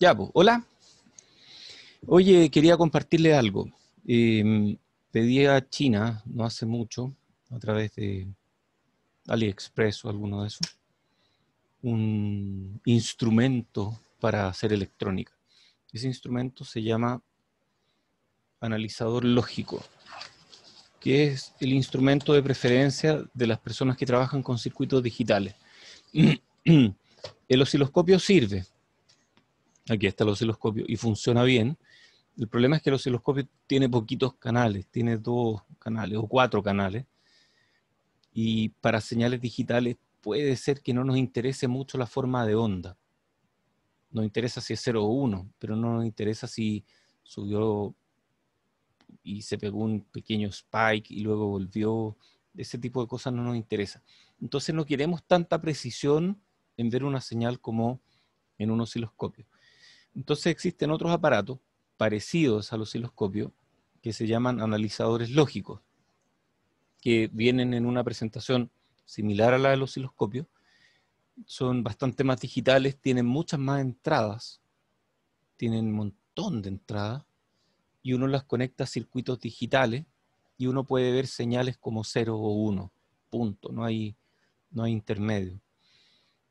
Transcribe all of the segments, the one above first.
Ya, hola. Oye, quería compartirle algo. Em, pedí a China, no hace mucho, a través de AliExpress o alguno de esos, un instrumento para hacer electrónica. Ese instrumento se llama analizador lógico, que es el instrumento de preferencia de las personas que trabajan con circuitos digitales. El osciloscopio sirve, aquí está el osciloscopio, y funciona bien. El problema es que el osciloscopio tiene poquitos canales, tiene dos canales o cuatro canales. Y para señales digitales puede ser que no nos interese mucho la forma de onda. Nos interesa si es 0 o 1, pero no nos interesa si subió y se pegó un pequeño spike y luego volvió. Ese tipo de cosas no nos interesa. Entonces no queremos tanta precisión en ver una señal como en un osciloscopio. Entonces existen otros aparatos parecidos a los que se llaman analizadores lógicos, que vienen en una presentación similar a la del osciloscopio, son bastante más digitales, tienen muchas más entradas, tienen un montón de entradas, y uno las conecta a circuitos digitales y uno puede ver señales como 0 o 1, punto, no hay, no hay intermedio.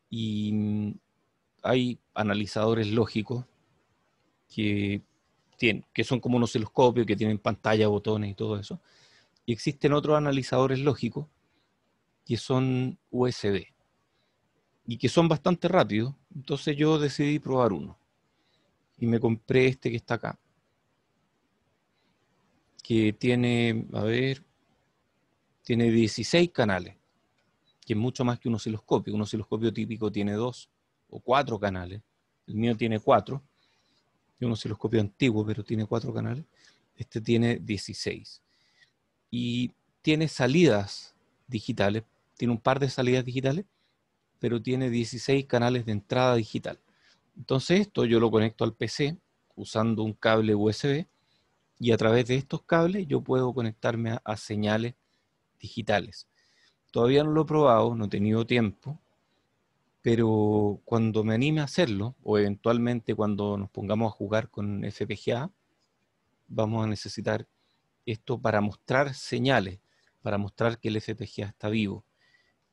Y hay analizadores lógicos que, tienen, que son como un osciloscopio, que tienen pantalla, botones y todo eso. Y existen otros analizadores lógicos que son USB y que son bastante rápidos. Entonces yo decidí probar uno y me compré este que está acá. Que tiene, a ver, tiene 16 canales, que es mucho más que un osciloscopio. Un osciloscopio típico tiene dos o cuatro canales. El mío tiene cuatro de un osciloscopio antiguo, pero tiene cuatro canales. Este tiene 16. Y tiene salidas digitales, tiene un par de salidas digitales, pero tiene 16 canales de entrada digital. Entonces esto yo lo conecto al PC usando un cable USB y a través de estos cables yo puedo conectarme a, a señales digitales. Todavía no lo he probado, no he tenido tiempo, pero cuando me anime a hacerlo, o eventualmente cuando nos pongamos a jugar con FPGA, vamos a necesitar esto para mostrar señales, para mostrar que el FPGA está vivo.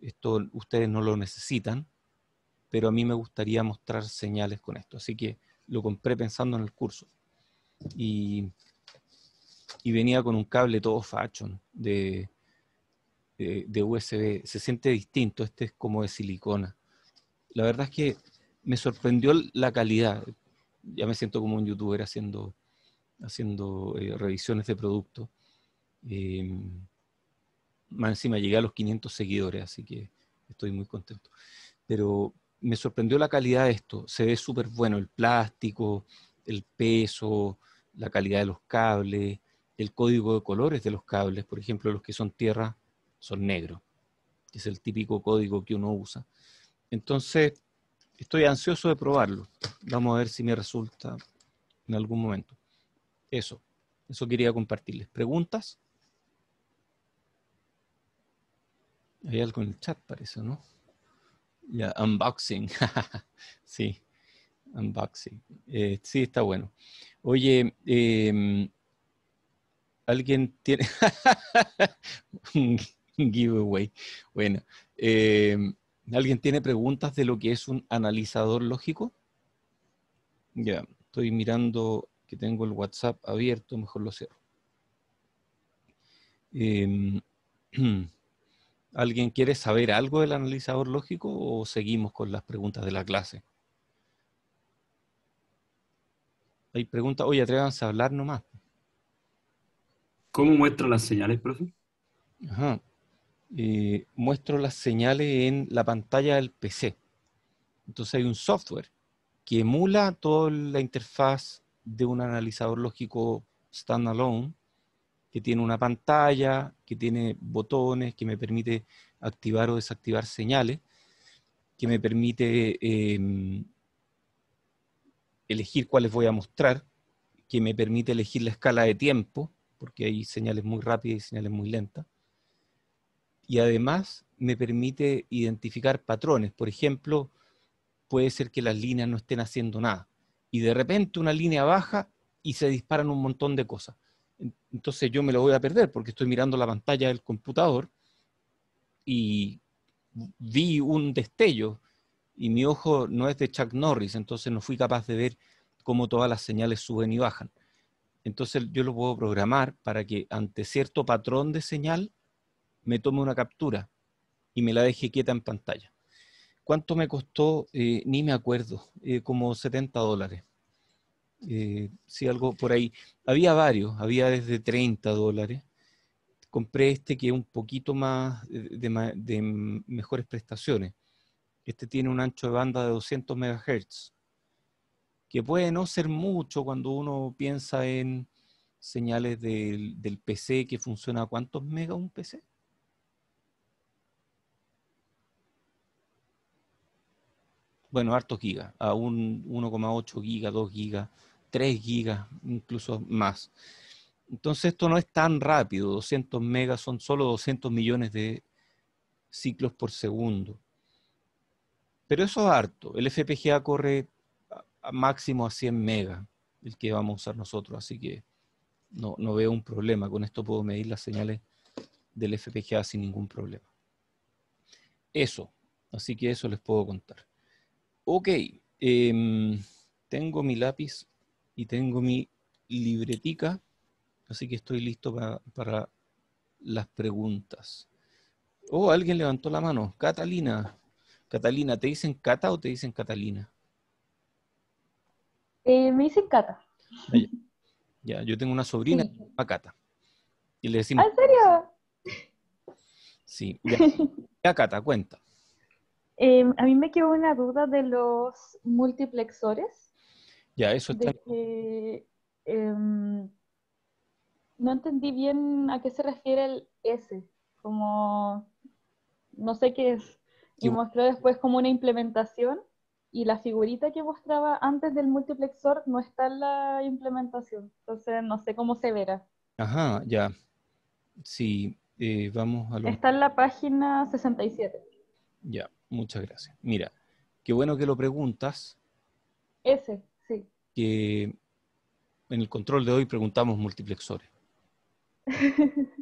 Esto ustedes no lo necesitan, pero a mí me gustaría mostrar señales con esto. Así que lo compré pensando en el curso. Y, venía con un cable todo fashion de, de USB. Se siente distinto, este es como de silicona la verdad es que me sorprendió la calidad. Ya me siento como un youtuber haciendo, eh, revisiones de producto. Em, más encima llegué a los 500 seguidores, así que estoy muy contento. Pero me sorprendió la calidad de esto. Se ve súper bueno el plástico, el peso, la calidad de los cables, el código de colores de los cables. Por ejemplo, los que son tierra son negros. Es el típico código que uno usa. Entonces, estoy ansioso de probarlo. Vamos a ver si me resulta en algún momento. Eso, eso quería compartirles. ¿Preguntas? Hay algo en el chat, parece, ¿no? Ya, unboxing. sí, unboxing. Eh, sí, está bueno. Oye, em, alguien tiene un giveaway. Bueno, em, ¿Alguien tiene preguntas de lo que es un analizador lógico? Ya, estoy mirando que tengo el WhatsApp abierto, mejor lo cierro. Em, ¿Alguien quiere saber algo del analizador lógico o seguimos con las preguntas de la clase? Hay preguntas, oye, atrévanse a hablar nomás. ¿Cómo muestra las señales, profe? Ajá. Eh, muestro las señales en la pantalla del PC. Entonces hay un software que emula toda la interfaz de un analizador lógico standalone, que tiene una pantalla, que tiene botones, que me permite activar o desactivar señales, que me permite em, elegir cuáles voy a mostrar, que me permite elegir la escala de tiempo, porque hay señales muy rápidas y señales muy lentas, y además me permite identificar patrones. Por ejemplo, puede ser que las líneas no estén haciendo nada y de repente una línea baja y se disparan un montón de cosas. Entonces yo me lo voy a perder porque estoy mirando la pantalla del computador y vi un destello y mi ojo no es de Chuck Norris, entonces no fui capaz de ver cómo todas las señales suben y bajan. Entonces yo lo puedo programar para que ante cierto patrón de señal me tomé una captura y me la dejé quieta en pantalla. ¿Cuánto me costó? Eh, ni me acuerdo, eh, como 70 dólares. Si eh, sí, algo por ahí. Había varios, había desde 30 dólares. Compré este que es un poquito más de, mejores prestaciones. Este tiene un ancho de banda de 200 MHz, que puede no ser mucho cuando uno piensa en señales del, PC que funciona a cuántos mega un PC. bueno, hartos gigas, a un 1,8 gigas, 2 gigas, 3 gigas, incluso más. Entonces esto no es tan rápido, 200 megas son solo 200 millones de ciclos por segundo. Pero eso es harto, el FPGA corre a, máximo a 100 megas, el que vamos a usar nosotros, así que no, no veo un problema, con esto puedo medir las señales del FPGA sin ningún problema. Eso, así que eso les puedo contar. Ok, em, tengo mi lápiz y tengo mi libretica, así que estoy listo para las preguntas. Oh, alguien levantó la mano. Catalina. Catalina, ¿te dicen Cata o te dicen Catalina? Eh, me dicen Cata. Ah, ya, yo tengo una sobrina que Cata. Y le ¿Ah, decimos. ¿En serio? Sí, ya. Cata, cuenta. Em, a mí me quedó una duda de los multiplexores. Ya, eso está. Em, no entendí bien a qué se refiere el S, como no sé qué es. Y mostró después como una implementación y la figurita que mostraba antes del multiplexor no está en la implementación. Entonces no sé cómo se verá. Ajá, ya. Sí, eh, vamos a lo... Está en la página 67. Ya. Muchas gracias. Mira, qué bueno que lo preguntas. Ese, sí. Que en el control de hoy preguntamos multiplexores.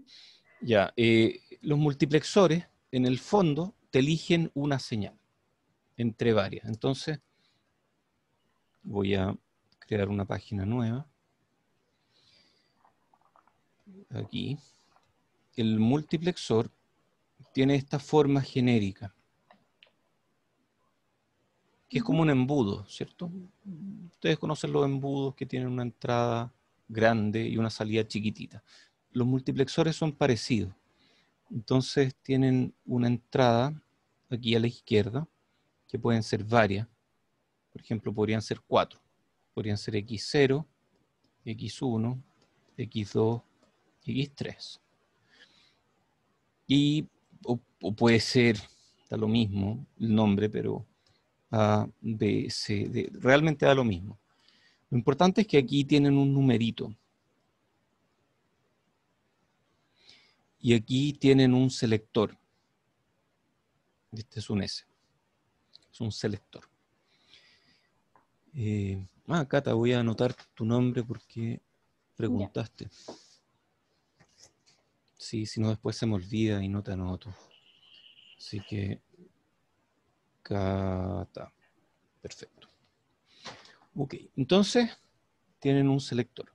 ya, eh, los multiplexores, en el fondo, te eligen una señal entre varias. Entonces, voy a crear una página nueva. Aquí. El multiplexor tiene esta forma genérica que es como un embudo, ¿cierto? Ustedes conocen los embudos que tienen una entrada grande y una salida chiquitita. Los multiplexores son parecidos. Entonces tienen una entrada aquí a la izquierda, que pueden ser varias. Por ejemplo, podrían ser cuatro. Podrían ser X0, X1, X2, X3. Y, o, puede ser, da lo mismo el nombre, pero Ah, realmente da lo mismo. Lo importante es que aquí tienen un numerito. Y aquí tienen un selector. Este es un S. Es un selector. acá eh, ah, Cata, voy a anotar tu nombre porque preguntaste. Sí, si no después se me olvida y no te anoto. Así que Perfecto. Ok, entonces tienen un selector.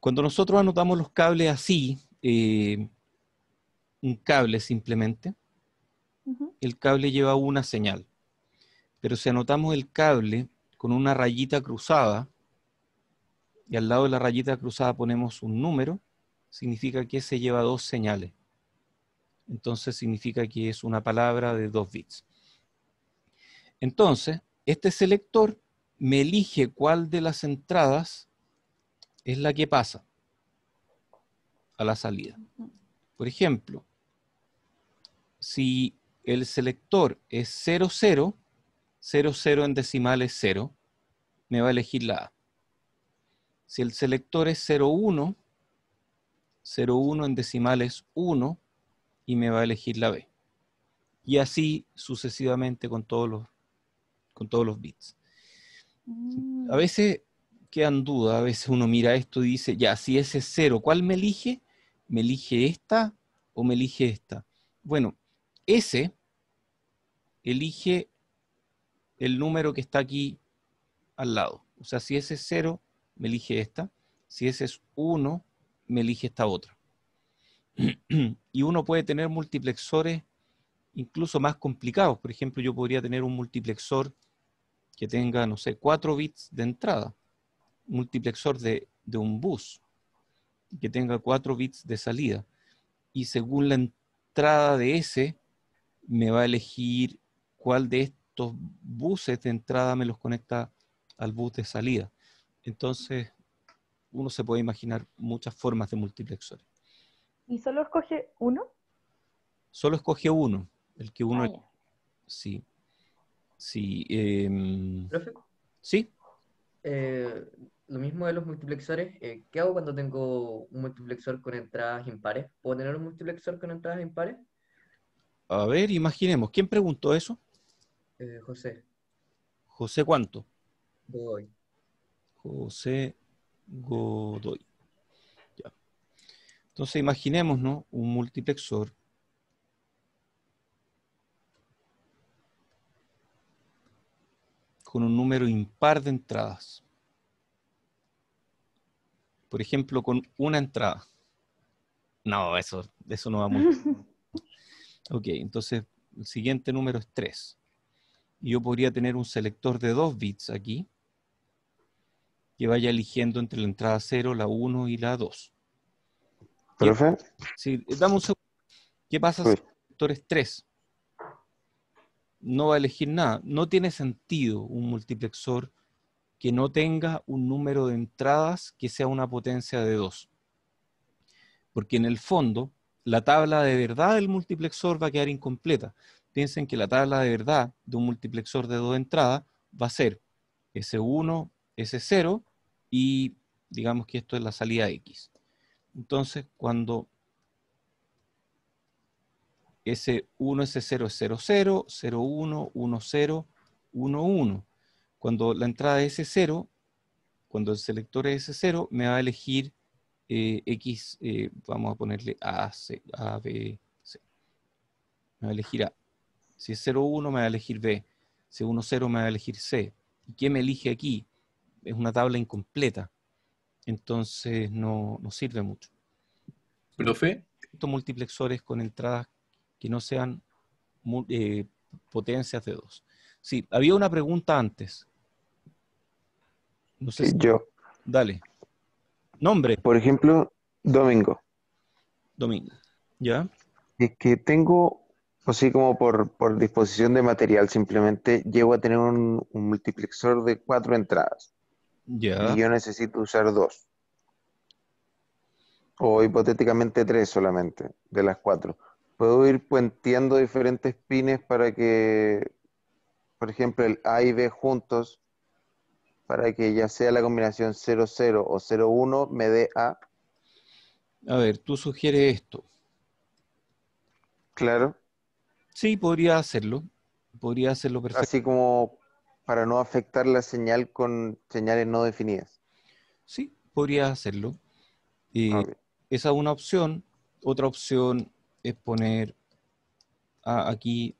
Cuando nosotros anotamos los cables así, eh, un cable simplemente, el cable lleva una señal. Pero si anotamos el cable con una rayita cruzada, y al lado de la rayita cruzada ponemos un número, significa que se lleva dos señales. Entonces significa que es una palabra de dos bits. Entonces, este selector me elige cuál de las entradas es la que pasa a la salida. Por ejemplo, si el selector es 00, 00 en decimal es 0, me va a elegir la A. Si el selector es 01, 01 en decimal es 1 y me va a elegir la B. Y así sucesivamente con todos los todos los bits. Mm. A veces quedan dudas, a veces uno mira esto y dice, ya, si ese es cero, ¿cuál me elige? ¿Me elige esta o me elige esta? Bueno, ese elige el número que está aquí al lado. O sea, si ese es cero, me elige esta. Si ese es uno, me elige esta otra. y uno puede tener multiplexores incluso más complicados. Por ejemplo, yo podría tener un multiplexor que tenga, no sé, 4 bits de entrada, multiplexor de, un bus, que tenga 4 bits de salida. Y según la entrada de ese, me va a elegir cuál de estos buses de entrada me los conecta al bus de salida. Entonces, uno se puede imaginar muchas formas de multiplexores. ¿Y solo escoge uno? Solo escoge uno, el que uno... Ah, sí. Sí. Em, ¿Profe? Sí. Eh, lo mismo de los multiplexores. Eh, ¿Qué hago cuando tengo un multiplexor con entradas impares? ¿Puedo tener un multiplexor con entradas impares? A ver, imaginemos. ¿Quién preguntó eso? Eh, José. ¿José cuánto? Godoy. José Godoy. Ya. Entonces imaginemos, ¿no? Un multiplexor con un número impar de entradas. Por ejemplo, con una entrada. No, eso, eso no va muy Ok, entonces el siguiente número es 3. Y yo podría tener un selector de 2 bits aquí que vaya eligiendo entre la entrada 0, la 1 y la 2. ¿Profe? Sí, dame un segundo. ¿Qué pasa si pues el selector es 3? no va a elegir nada. No tiene sentido un multiplexor que no tenga un número de entradas que sea una potencia de 2. Porque en el fondo, la tabla de verdad del multiplexor va a quedar incompleta. Piensen que la tabla de verdad de un multiplexor de dos entradas va a ser S1, S0 y digamos que esto es la salida X. Entonces, cuando ese 1, ese 0 es 0, 0, 0, 1, 1, 0, 1, 1. Cuando la entrada es ese 0, cuando el selector es ese 0, me va a elegir eh, X, eh, vamos a ponerle A, C, A, B, C. Me va a elegir A. Si es 0, 1, me va a elegir B. Si es 1, 0, me va a elegir C. ¿Y qué me elige aquí? Es una tabla incompleta. Entonces no, no sirve mucho. Profe. Estos multiplexores con entradas que no sean eh, potencias de dos. Sí, había una pregunta antes. No sé yo. Dale. Nombre. Por ejemplo, Domingo. Domingo. ¿Ya? Es que tengo, así como por, disposición de material, simplemente llego a tener un, un multiplexor de cuatro entradas. Ya. Y yo necesito usar dos. O hipotéticamente tres solamente, de las cuatro puedo ir puenteando diferentes pines para que, por ejemplo, el A y B juntos, para que ya sea la combinación 00 o 01 me dé A. A ver, tú sugieres esto. Claro. Sí, podría hacerlo. Podría hacerlo perfecto. Así como para no afectar la señal con señales no definidas. Sí, podría hacerlo. Eh, y Esa es una opción. Otra opción es poner A aquí,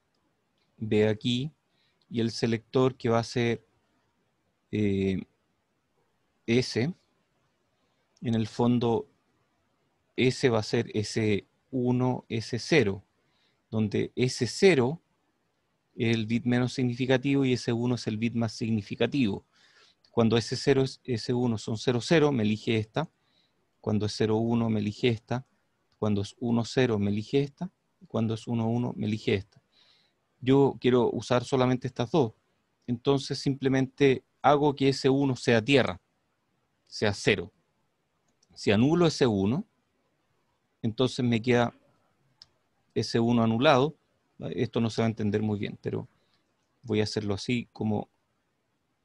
B aquí, y el selector que va a ser eh, S. En el fondo, S va a ser S1, S0, donde S0 es el bit menos significativo y S1 es el bit más significativo. Cuando S0 y S1 son 00, me elige esta. Cuando es 01 me elige esta. Cuando es 1-0 me elige esta. Cuando es 1-1 me elige esta. Yo quiero usar solamente estas dos. Entonces simplemente hago que ese 1 sea tierra, sea 0. Si anulo ese 1, entonces me queda ese 1 anulado. Esto no se va a entender muy bien, pero voy a hacerlo así como,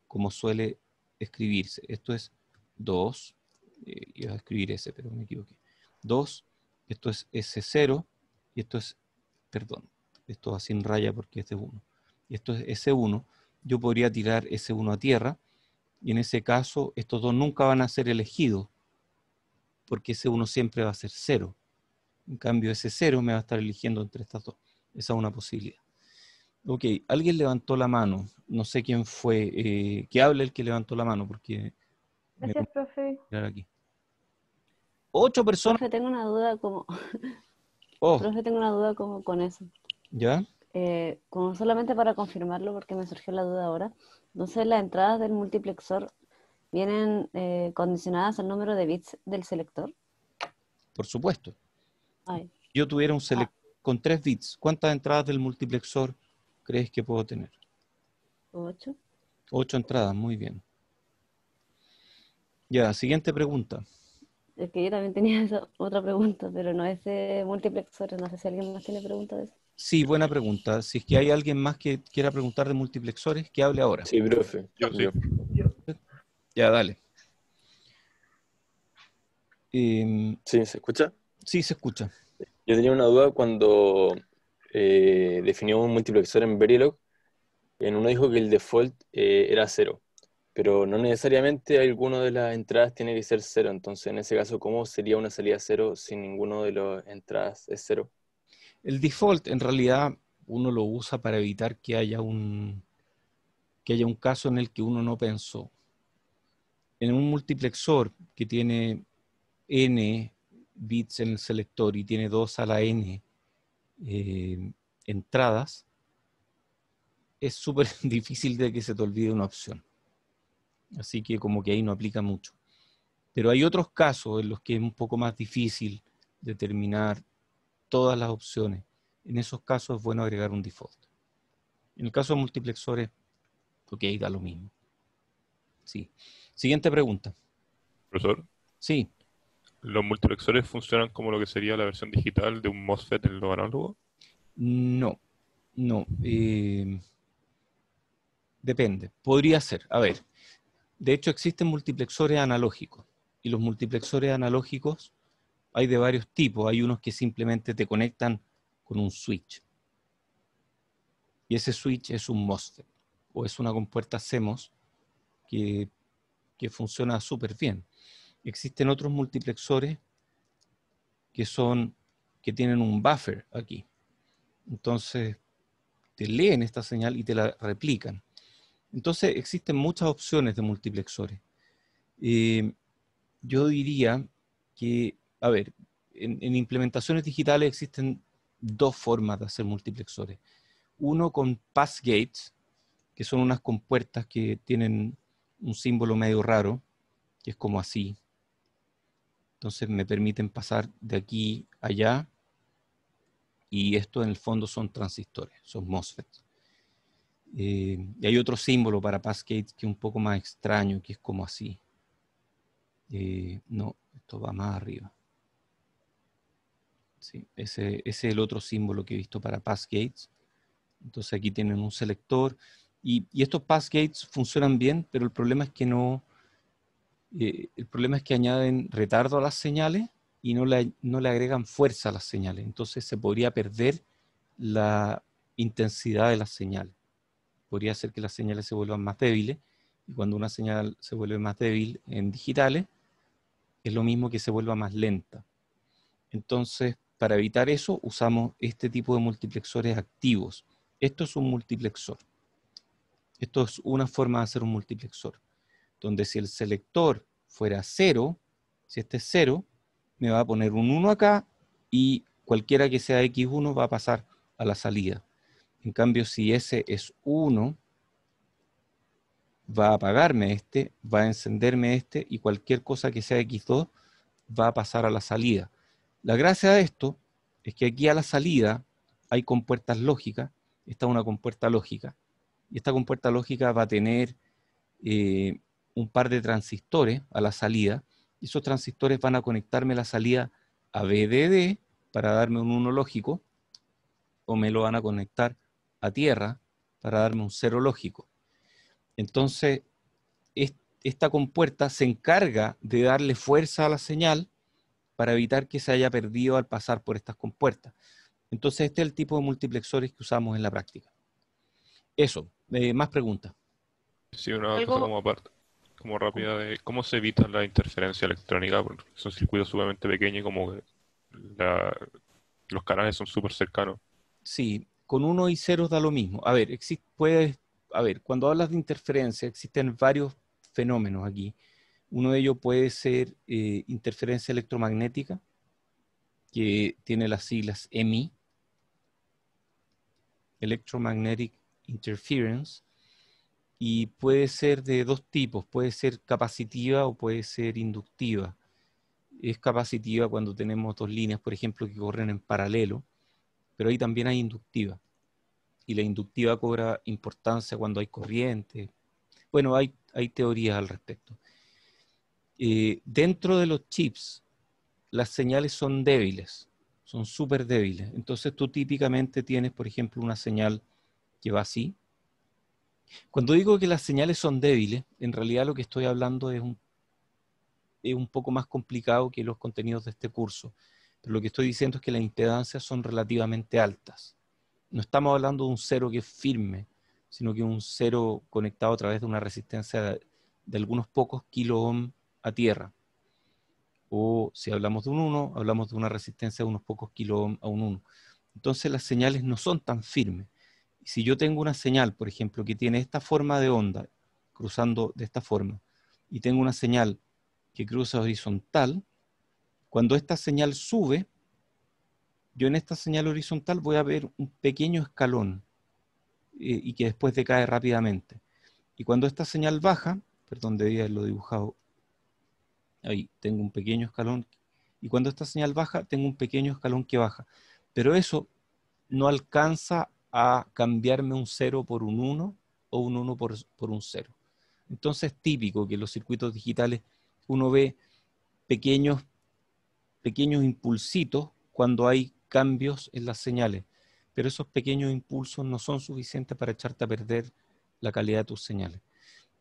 como suele escribirse. Esto es 2, y eh, iba a escribir ese, pero me equivoqué. 2 esto es S0 y esto es, perdón, esto va sin raya porque este es 1. Y esto es S1. Yo podría tirar S1 a tierra y en ese caso estos dos nunca van a ser elegidos porque S1 siempre va a ser 0. En cambio, ese 0 me va a estar eligiendo entre estas dos. Esa es una posibilidad. Ok, alguien levantó la mano. No sé quién fue. Eh, que hable el que levantó la mano porque... Gracias, profe. Aquí ocho personas. tengo una duda como. Oh. tengo una duda como con eso. ¿Ya? Eh, como solamente para confirmarlo, porque me surgió la duda ahora. Entonces, las entradas del multiplexor vienen eh, condicionadas al número de bits del selector. Por supuesto. Yo tuviera un selector ah. con tres bits. ¿Cuántas entradas del multiplexor crees que puedo tener? Ocho. Ocho entradas, muy bien. Ya, siguiente pregunta. Es que yo también tenía esa otra pregunta, pero no es de multiplexores. No sé si alguien más tiene preguntas de eso. Sí, buena pregunta. Si es que hay alguien más que quiera preguntar de multiplexores, que hable ahora. Sí, profe. Yo sí. Ya, dale. Em, sí, ¿se escucha? Sí, se escucha. Yo tenía una duda cuando eh, un multiplexor en Verilog. En uno dijo que el default eh, era cero pero no necesariamente alguno de las entradas tiene que ser cero. Entonces, en ese caso, ¿cómo sería una salida cero si ninguno de las entradas es cero? El default, en realidad, uno lo usa para evitar que haya un, que haya un caso en el que uno no pensó. En un multiplexor que tiene n bits en el selector y tiene 2 a la n eh, entradas, es súper difícil de que se te olvide una opción. Así que como que ahí no aplica mucho. Pero hay otros casos en los que es un poco más difícil determinar todas las opciones. En esos casos es bueno agregar un default. En el caso de multiplexores, porque ahí da lo mismo. Sí. Siguiente pregunta. Profesor. Sí. ¿Los multiplexores funcionan como lo que sería la versión digital de un MOSFET en lo análogo? No, no. Eh, depende. Podría ser. A ver, de hecho, existen multiplexores analógicos y los multiplexores analógicos hay de varios tipos. Hay unos que simplemente te conectan con un switch. Y ese switch es un MOSFET o es una compuerta CMOS que, que funciona súper bien. Existen otros multiplexores que son que tienen un buffer aquí. Entonces, te leen esta señal y te la replican. Entonces existen muchas opciones de multiplexores. Eh, yo diría que, a ver, en, implementaciones digitales existen dos formas de hacer multiplexores. Uno con pass gates, que son unas compuertas que tienen un símbolo medio raro, que es como así. Entonces me permiten pasar de aquí allá. Y esto en el fondo son transistores, son MOSFETs. Eh, y hay otro símbolo para gates que es un poco más extraño, que es como así. Eh, no, esto va más arriba. Sí, ese, es el otro símbolo que he visto para gates. Entonces aquí tienen un selector. Y, y estos gates funcionan bien, pero el problema es que no... Eh, el problema es que añaden retardo a las señales y no le, no le agregan fuerza a las señales. Entonces se podría perder la intensidad de las señales podría ser que las señales se vuelvan más débiles. Y cuando una señal se vuelve más débil en digitales, es lo mismo que se vuelva más lenta. Entonces, para evitar eso, usamos este tipo de multiplexores activos. Esto es un multiplexor. Esto es una forma de hacer un multiplexor, donde si el selector fuera 0, si este es 0, me va a poner un 1 acá y cualquiera que sea X1 va a pasar a la salida. En cambio, si ese es 1, va a apagarme este, va a encenderme este y cualquier cosa que sea X2 va a pasar a la salida. La gracia de esto es que aquí a la salida hay compuertas lógicas. Esta es una compuerta lógica. Y esta compuerta lógica va a tener eh, un par de transistores a la salida. Y esos transistores van a conectarme la salida a BDD para darme un 1 lógico. O me lo van a conectar a tierra para darme un cero lógico Entonces, esta compuerta se encarga de darle fuerza a la señal para evitar que se haya perdido al pasar por estas compuertas. Entonces, este es el tipo de multiplexores que usamos en la práctica. Eso, eh, más preguntas. Sí, una cosa como aparte, como rápida, cómo se evita la interferencia electrónica, porque son circuitos sumamente pequeños como los canales son súper cercanos. Sí, con uno y ceros da lo mismo. A ver, a ver, cuando hablas de interferencia, existen varios fenómenos aquí. Uno de ellos puede ser eh, interferencia electromagnética, que tiene las siglas EMI, Electromagnetic Interference, y puede ser de dos tipos, puede ser capacitiva o puede ser inductiva. Es capacitiva cuando tenemos dos líneas, por ejemplo, que corren en paralelo pero ahí también hay inductiva. Y la inductiva cobra importancia cuando hay corriente. Bueno, hay, hay teorías al respecto. Eh, dentro de los chips, las señales son débiles, son súper débiles. Entonces tú típicamente tienes, por ejemplo, una señal que va así. Cuando digo que las señales son débiles, en realidad lo que estoy hablando es un poco más complicado que los contenidos de este curso lo que estoy diciendo es que las impedancias son relativamente altas. No estamos hablando de un cero que es firme, sino que un cero conectado a través de una resistencia de, algunos pocos kilo a tierra. O si hablamos de un 1, hablamos de una resistencia de unos pocos kilo a un 1. Entonces las señales no son tan firmes. Si yo tengo una señal, por ejemplo, que tiene esta forma de onda, cruzando de esta forma, y tengo una señal que cruza horizontal, cuando esta señal sube, yo en esta señal horizontal voy a ver un pequeño escalón eh, y que después decae rápidamente. Y cuando esta señal baja, perdón, debía haberlo dibujado, ahí tengo un pequeño escalón, y cuando esta señal baja, tengo un pequeño escalón que baja. Pero eso no alcanza a cambiarme un 0 por un 1 o un 1 por, un 0. Entonces es típico que en los circuitos digitales uno ve pequeños pequeños impulsitos cuando hay cambios en las señales, pero esos pequeños impulsos no son suficientes para echarte a perder la calidad de tus señales.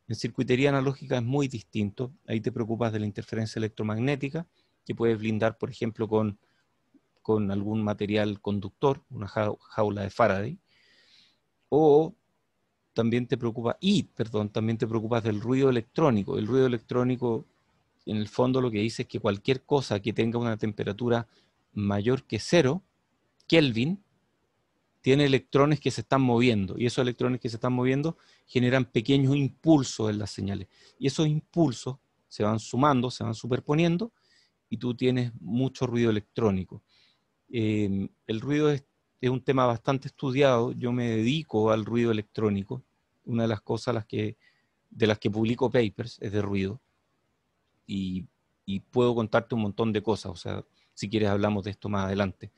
En circuitería analógica es muy distinto, ahí te preocupas de la interferencia electromagnética, que puedes blindar, por ejemplo, con, algún material conductor, una jaula de Faraday, o también te preocupa, y perdón, también te preocupas del ruido electrónico. El ruido electrónico en el fondo lo que dice es que cualquier cosa que tenga una temperatura mayor que cero, Kelvin, tiene electrones que se están moviendo y esos electrones que se están moviendo generan pequeños impulsos en las señales. Y esos impulsos se van sumando, se van superponiendo y tú tienes mucho ruido electrónico. Eh, el ruido es, un tema bastante estudiado, yo me dedico al ruido electrónico, una de las cosas que, de las que publico papers es de ruido y, puedo contarte un montón de cosas, o sea, si quieres hablamos de esto más adelante.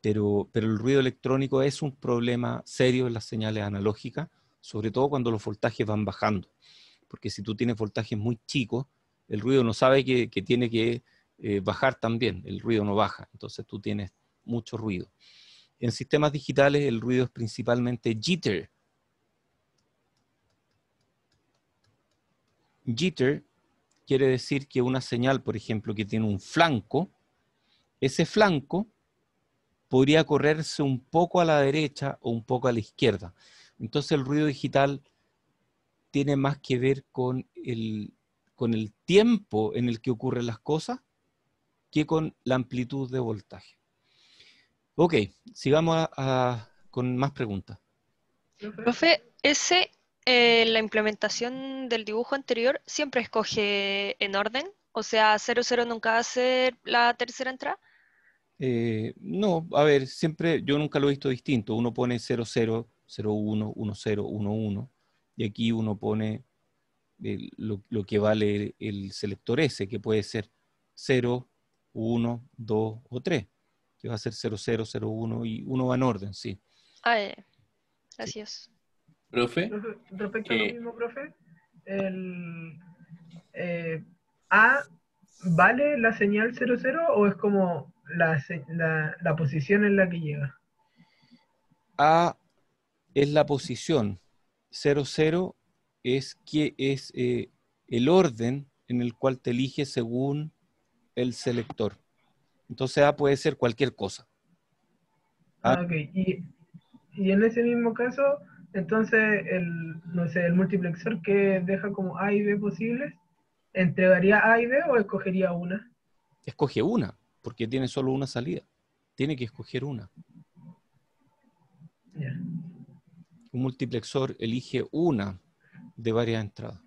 Pero, el ruido electrónico es un problema serio en las señales analógicas, sobre todo cuando los voltajes van bajando, porque si tú tienes voltajes muy chicos, el ruido no sabe que, tiene que eh, bajar también, el ruido no baja, entonces tú tienes mucho ruido. En sistemas digitales el ruido es principalmente jitter. Jitter quiere decir que una señal, por ejemplo, que tiene un flanco, ese flanco podría correrse un poco a la derecha o un poco a la izquierda. Entonces el ruido digital tiene más que ver con el, con el tiempo en el que ocurren las cosas que con la amplitud de voltaje. Ok, sigamos con más preguntas. Profe, ese eh, la implementación del dibujo anterior siempre escoge en orden, o sea, 00 nunca va a ser la tercera entrada. Eh, no, a ver, siempre yo nunca lo he visto distinto. Uno pone 00, 01, 10, 11 y aquí uno pone eh, lo, que vale el, selector S, que puede ser 0, 1, 2 o 3, que va a ser 00, 01 y uno va en orden, sí. Ah, gracias. Eh, gracias profe. Respecto a lo eh, mismo, profe, eh, ¿A vale la señal 00 o es como la, posición en la que llega? A es la posición, 00 es, que, es eh, el orden en el cual te elige según el selector. Entonces A puede ser cualquier cosa. Ah, ok. y en ese mismo caso, entonces, el, no sé, el multiplexor que deja como A y B posibles, ¿entregaría A y B o escogería una? Escoge una, porque tiene solo una salida. Tiene que escoger una. Un multiplexor elige una de varias entradas.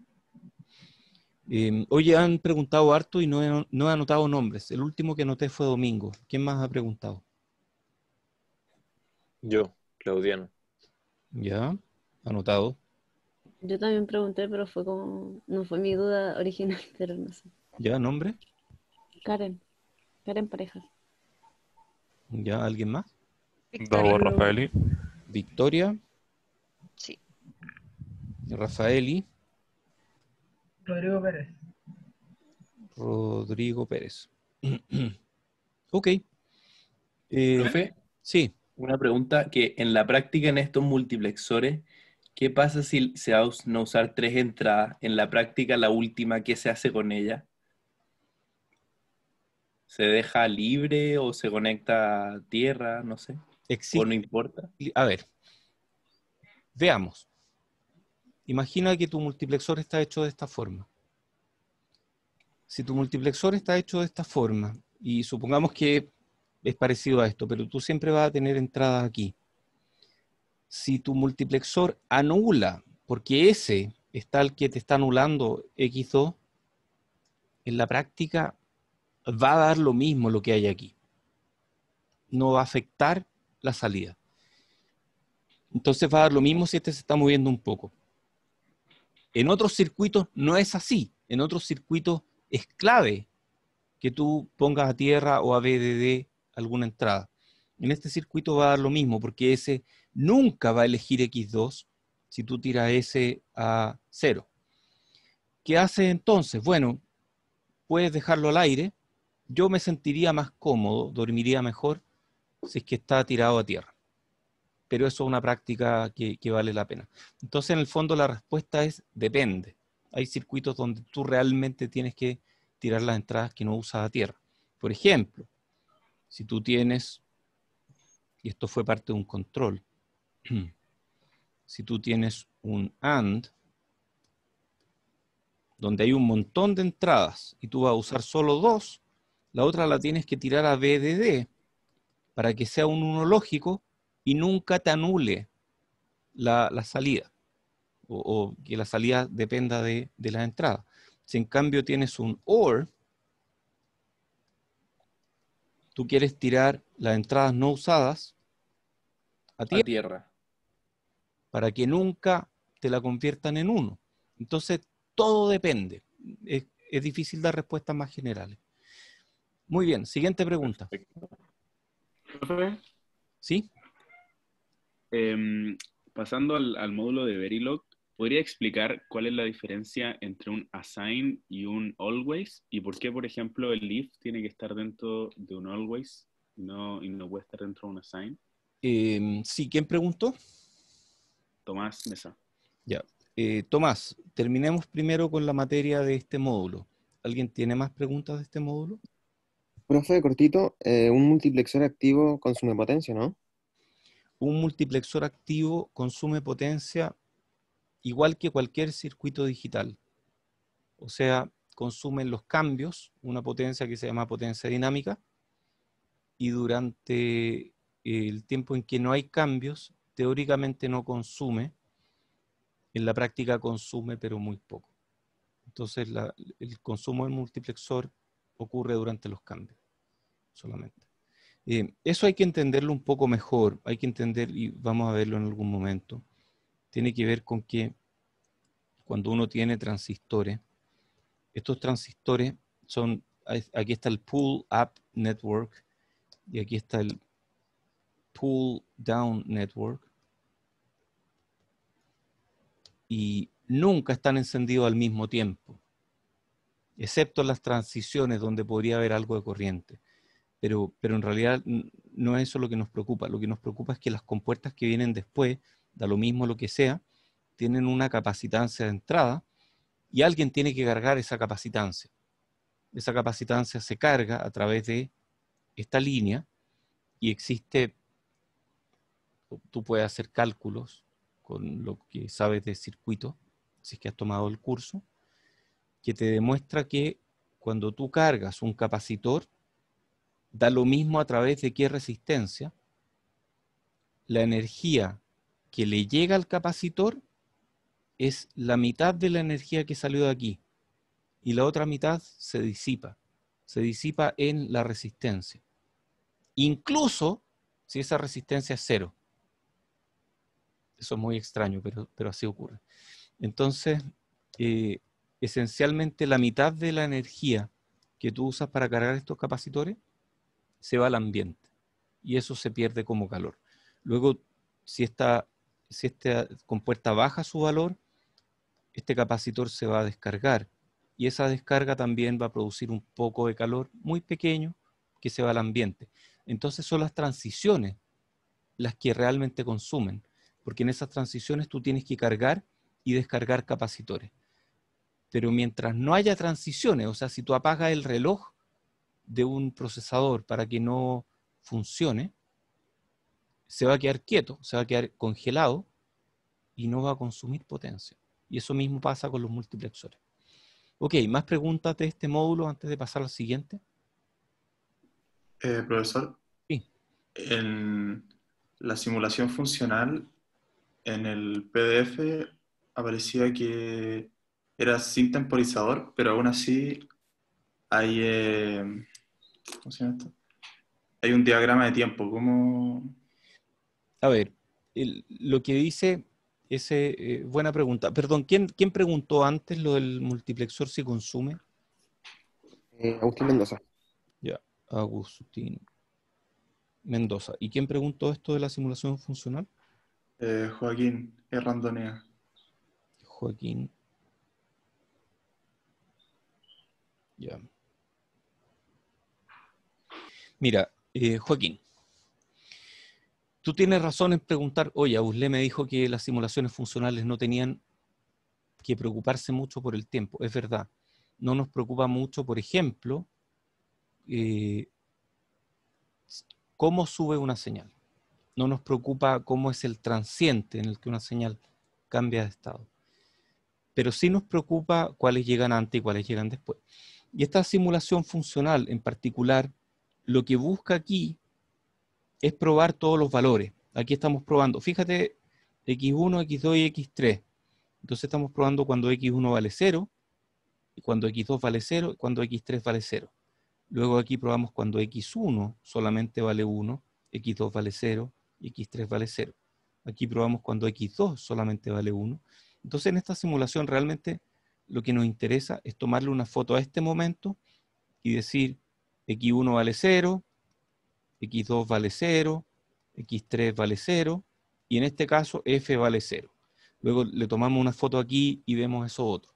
Eh, oye, han preguntado harto y no he, no he, anotado nombres. El último que anoté fue Domingo. ¿Quién más ha preguntado? Yo, Claudiano. Ya, anotado. Yo también pregunté, pero fue como, no fue mi duda original, pero no sé. ¿Ya, nombre? Karen, Karen Parejas. ¿Ya, alguien más? Victoria Rafaeli. Victoria. Sí. Rafaeli. Rodrigo Pérez. Rodrigo Pérez. ok. Eh, sí. Una pregunta que en la práctica en estos multiplexores, ¿qué pasa si se va a usar tres entradas? En la práctica, la última, ¿qué se hace con ella? ¿Se deja libre o se conecta a tierra? No sé. ¿O no importa? A ver, veamos. Imagina que tu multiplexor está hecho de esta forma. Si tu multiplexor está hecho de esta forma y supongamos que es parecido a esto, pero tú siempre vas a tener entradas aquí. Si tu multiplexor anula, porque ese es el que te está anulando X2, en la práctica va a dar lo mismo lo que hay aquí. No va a afectar la salida. Entonces va a dar lo mismo si este se está moviendo un poco. En otros circuitos no es así. En otros circuitos es clave que tú pongas a tierra o a BDD alguna entrada. En este circuito va a dar lo mismo, porque S nunca va a elegir X2 si tú tiras S a 0. ¿Qué hace entonces? Bueno, puedes dejarlo al aire. Yo me sentiría más cómodo, dormiría mejor si es que está tirado a tierra. Pero eso es una práctica que, que vale la pena. Entonces, en el fondo, la respuesta es depende. Hay circuitos donde tú realmente tienes que tirar las entradas que no usas a tierra. Por ejemplo, si tú tienes, y esto fue parte de un control, si tú tienes un AND, donde hay un montón de entradas y tú vas a usar solo dos, la otra la tienes que tirar a BDD para que sea un uno lógico y nunca te anule la, salida o, que la salida dependa de, de entrada. Si en cambio tienes un OR, tú quieres tirar las entradas no usadas a tierra, para que nunca te la conviertan en uno. Entonces, todo depende. Es, difícil dar respuestas más generales. Muy bien, siguiente pregunta. ¿Sí? Em, pasando al, al, módulo de Verilog, ¿Podría explicar cuál es la diferencia entre un assign y un always? ¿Y por qué, por ejemplo, el if tiene que estar dentro de un always no, y no puede estar dentro de un assign? Em, sí, ¿quién preguntó? Tomás Mesa. Ya. Eh, Tomás, terminemos primero con la materia de este módulo. ¿Alguien tiene más preguntas de este módulo? Profe, cortito, eh, un multiplexor activo consume potencia, ¿no? Un multiplexor activo consume potencia igual que cualquier circuito digital. O sea, consumen los cambios, una potencia que se llama potencia dinámica, y durante eh, el tiempo en que no hay cambios, teóricamente no consume, en la práctica consume, pero muy poco. Entonces, el consumo del multiplexor ocurre durante los cambios solamente. Eh, eso hay que entenderlo un poco mejor, hay que entender, y vamos a verlo en algún momento, tiene que ver con que cuando uno tiene transistores, estos transistores son, aquí está el Pull Up Network y aquí está el Pull Down Network. Y nunca están encendidos al mismo tiempo, excepto las transiciones donde podría haber algo de corriente. Pero, pero en realidad no es eso lo que nos preocupa. Lo que nos preocupa es que las compuertas que vienen después da lo mismo lo que sea, tienen una capacitancia de entrada y alguien tiene que cargar esa capacitancia. Esa capacitancia se carga a través de esta línea y existe, tú puedes hacer cálculos con lo que sabes de circuito, si es que has tomado el curso, que te demuestra que cuando tú cargas un capacitor, da lo mismo a través de qué resistencia, la energía que le llega al capacitor es la mitad de la energía que salió de aquí y la otra mitad se disipa, se disipa en la resistencia, incluso si esa resistencia es cero. Eso es muy extraño, pero, pero así ocurre. Entonces, eh, esencialmente la mitad de la energía que tú usas para cargar estos capacitores se va al ambiente y eso se pierde como calor. Luego, si esta si esta compuerta baja su valor, este capacitor se va a descargar. Y esa descarga también va a producir un poco de calor muy pequeño que se va al ambiente. Entonces son las transiciones las que realmente consumen, porque en esas transiciones tú tienes que cargar y descargar capacitores. Pero mientras no haya transiciones, o sea, si tú apagas el reloj de un procesador para que no funcione, se va a quedar quieto, se va a quedar congelado y no va a consumir potencia. Y eso mismo pasa con los multiplexores. Ok, ¿más preguntas de este módulo antes de pasar al siguiente? Eh, profesor. Sí. En la simulación funcional, en el PDF aparecía que era sin temporizador, pero aún así hay, eh, ¿cómo se llama esto? hay un diagrama de tiempo. ¿Cómo, a ver, lo que dice es eh, buena pregunta. Perdón, ¿quién, preguntó antes lo del multiplexor si consume? Eh, Agustín Mendoza. Ya, Agustín Mendoza. ¿Y quién preguntó esto de la simulación funcional? Eh, Joaquín Errandonea. Joaquín. Ya. Mira, Joaquín, tú tienes razón en preguntar, oye, Ausle me dijo que las simulaciones funcionales no tenían que preocuparse mucho por el tiempo. Es verdad. No nos preocupa mucho, por ejemplo, eh, cómo sube una señal. No nos preocupa cómo es el transiente en el que una señal cambia de estado. Pero sí nos preocupa cuáles llegan antes y cuáles llegan después. Y esta simulación funcional en particular, lo que busca aquí es probar todos los valores. Aquí estamos probando, fíjate, x1, x2 y x3. Entonces estamos probando cuando x1 vale 0, y cuando x2 vale 0, y cuando x3 vale 0. Luego aquí probamos cuando x1 solamente vale 1, x2 vale 0, y x3 vale 0. Aquí probamos cuando x2 solamente vale 1. Entonces en esta simulación realmente lo que nos interesa es tomarle una foto a este momento y decir x1 vale 0, X2 vale 0, X3 vale 0, y en este caso F vale 0. Luego le tomamos una foto aquí y vemos eso otro.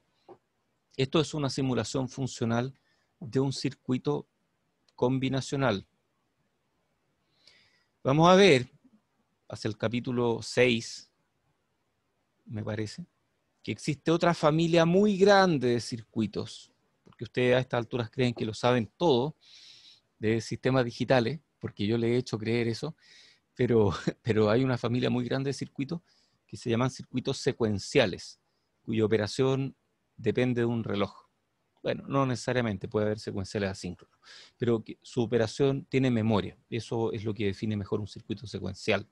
Esto es una simulación funcional de un circuito combinacional. Vamos a ver hacia el capítulo 6, me parece, que existe otra familia muy grande de circuitos, porque ustedes a estas alturas creen que lo saben todo, de sistemas digitales, porque yo le he hecho creer eso, pero, pero hay una familia muy grande de circuitos que se llaman circuitos secuenciales, cuya operación depende de un reloj. Bueno, no necesariamente puede haber secuenciales asíncronos, pero que su operación tiene memoria. Eso es lo que define mejor un circuito secuencial.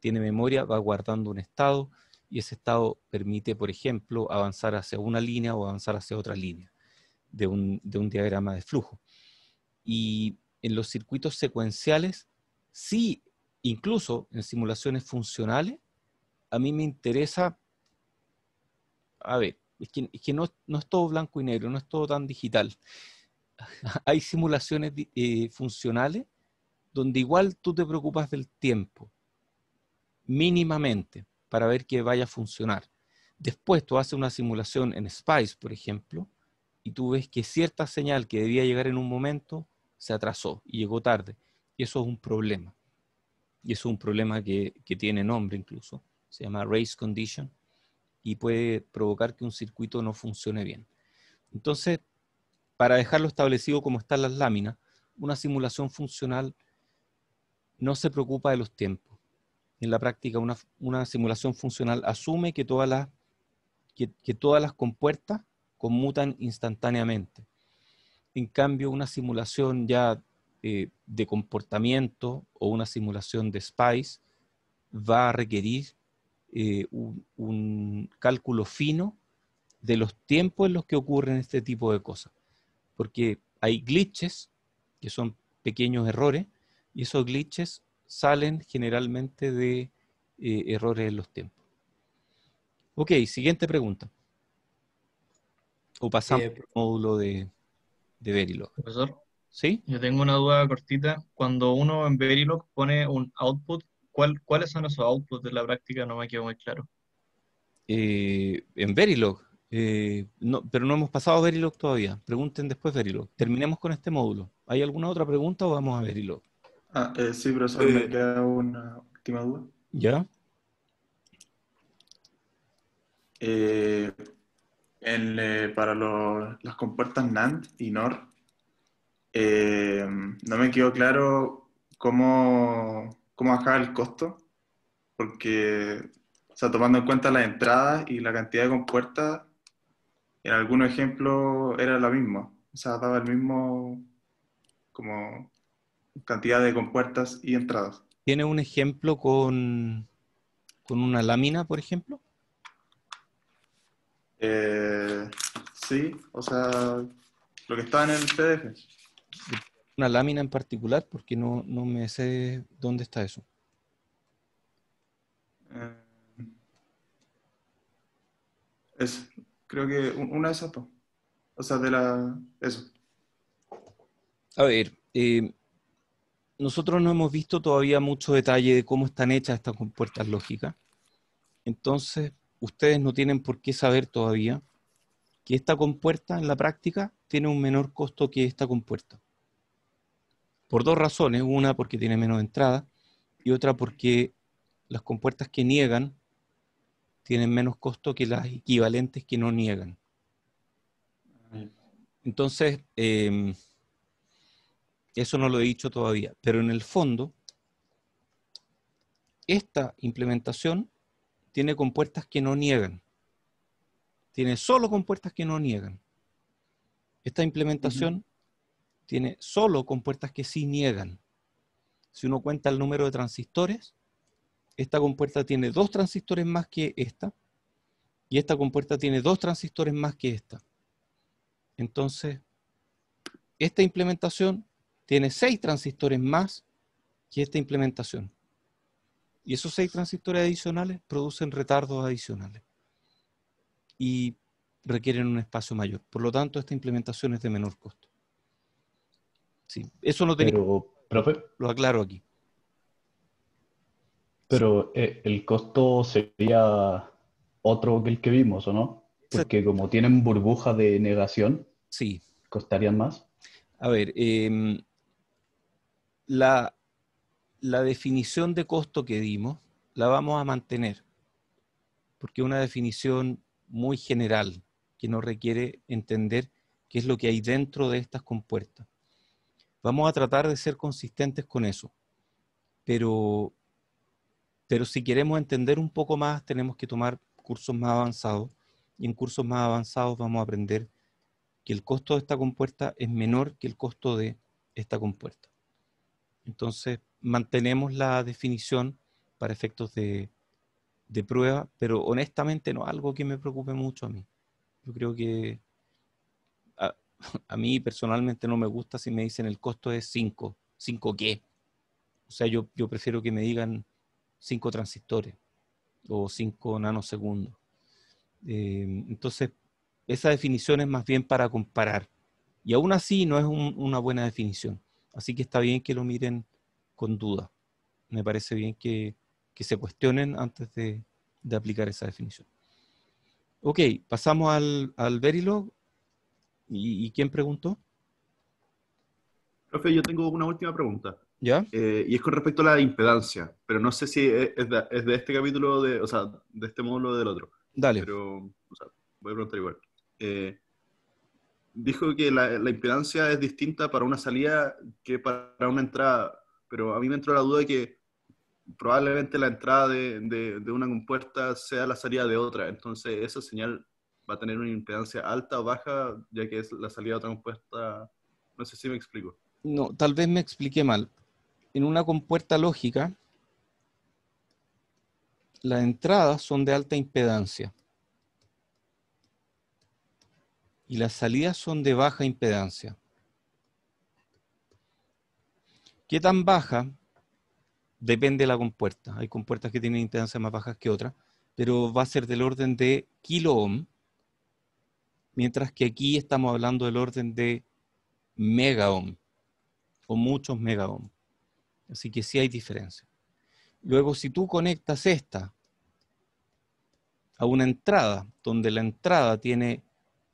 Tiene memoria, va guardando un estado y ese estado permite, por ejemplo, avanzar hacia una línea o avanzar hacia otra línea de un, de un diagrama de flujo. Y en los circuitos secuenciales, sí, incluso en simulaciones funcionales, a mí me interesa, a ver, es que, no, no, es todo blanco y negro, no es todo tan digital. Hay simulaciones eh, funcionales donde igual tú te preocupas del tiempo, mínimamente, para ver que vaya a funcionar. Después tú haces una simulación en SPICE, por ejemplo, y tú ves que cierta señal que debía llegar en un momento se atrasó y llegó tarde. Y eso es un problema. Y eso es un problema que, tiene nombre incluso. Se llama race condition y puede provocar que un circuito no funcione bien. Entonces, para dejarlo establecido como están las láminas, una simulación funcional no se preocupa de los tiempos. En la práctica, una, simulación funcional asume que todas, las, que todas las compuertas conmutan instantáneamente en cambio, una simulación ya eh, de comportamiento o una simulación de SPICE va a requerir eh, un, cálculo fino de los tiempos en los que ocurren este tipo de cosas. Porque hay glitches, que son pequeños errores, y esos glitches salen generalmente de eh, errores en los tiempos. Ok, siguiente pregunta. O pasamos al módulo de de Verilog. Profesor, ¿Sí? yo tengo una duda cortita. Cuando uno en Verilog pone un output, ¿cuáles son esos outputs de la práctica? No me quedó muy claro. Eh, en Verilog, eh, pero no hemos pasado a Verilog todavía. Pregunten después Verilog. Terminemos con este módulo. ¿Hay alguna otra pregunta o vamos a Verilog? Ah, eh, sí, profesor, me queda una última duda. ¿Ya? Eh, eh, para las compuertas NAND y NOR. Eh, no me quedó claro cómo, cómo bajaba el costo, porque, tomando en cuenta las entradas y la cantidad de compuertas, en algunos ejemplos era la misma, o sea, daba el mismo como cantidad de compuertas y entradas. ¿Tiene un ejemplo con, con una lámina, por ejemplo? Eh, sí, o sea, lo que está en el PDF. Una lámina en particular, porque no, me sé dónde está eso. Eh, es, creo que una de esas dos. O sea, de la. Eso. A ver, eh, nosotros no hemos visto todavía mucho detalle de cómo están hechas estas compuertas lógicas. Entonces, ustedes no tienen por qué saber todavía que esta compuerta en la práctica tiene un menor costo que esta compuerta. Por dos razones, una porque tiene menos entrada y otra porque las compuertas que niegan tienen menos costo que las equivalentes que no niegan. Entonces, em, eso no lo he dicho todavía, pero en el fondo, esta implementación tiene compuertas que no niegan. Tiene solo compuertas que no niegan. Esta implementación tiene solo compuertas que sí niegan. Si uno cuenta el número de transistores, esta compuerta tiene dos transistores más que esta, y esta compuerta tiene dos transistores más que esta. Entonces, esta implementación tiene seis transistores más que esta implementación. Y esos seis transistores adicionales producen retardos adicionales y requieren un espacio mayor. Por lo tanto, esta implementación es de menor costo. Sí, eso no profe Lo aclaro aquí. Pero eh, el costo sería otro que el que vimos, ¿o no? Porque como tienen burbuja de negación, sí. ¿costarían más? A ver, em, la, la definición de costo que dimos la vamos a mantener, porque es una definición muy general que nos requiere entender qué es lo que hay dentro de estas compuertas. Vamos a tratar de ser consistentes con eso, pero, pero si queremos entender un poco más tenemos que tomar cursos más avanzados y en cursos más avanzados vamos a aprender que el costo de esta compuerta es menor que el costo de esta compuerta. Entonces, mantenemos la definición para efectos de, prueba, pero honestamente no es algo que me preocupe mucho a mí. Yo creo que a, mí personalmente no me gusta si me dicen el costo es 5. ¿5 qué? O sea, yo, prefiero que me digan 5 transistores o 5 nanosegundos. Eh, entonces, esa definición es más bien para comparar. Y aún así no es una buena definición. Así que está bien que lo miren con duda. Me parece bien que, se cuestionen antes de, de, aplicar esa definición. Ok, pasamos al, al Verilog. ¿Y, ¿Y, quién preguntó? Profe, yo tengo una última pregunta. ¿Ya? Eh, y es con respecto a la impedancia, pero no sé si es de, este capítulo, de, o sea, de este módulo o del otro. Dale. Pero voy a preguntar igual. Eh, dijo que la, la, impedancia es distinta para una salida que para una entrada pero a mí me entró la duda de que probablemente la entrada de, una compuerta sea la salida de otra, entonces esa señal va a tener una impedancia alta o baja, ya que es la salida de otra compuerta, no sé si me explico. No, tal vez me expliqué mal. En una compuerta lógica, las entradas son de alta impedancia y las salidas son de baja impedancia. ¿Qué tan baja? Depende de la compuerta. Hay compuertas que tienen impedancias más bajas que otras, pero va a ser del orden de kilo ohm, mientras que aquí estamos hablando del orden de mega ohm o muchos mega ohm. Así que sí hay diferencia. Luego, si tú conectas esta a una entrada, donde la entrada tiene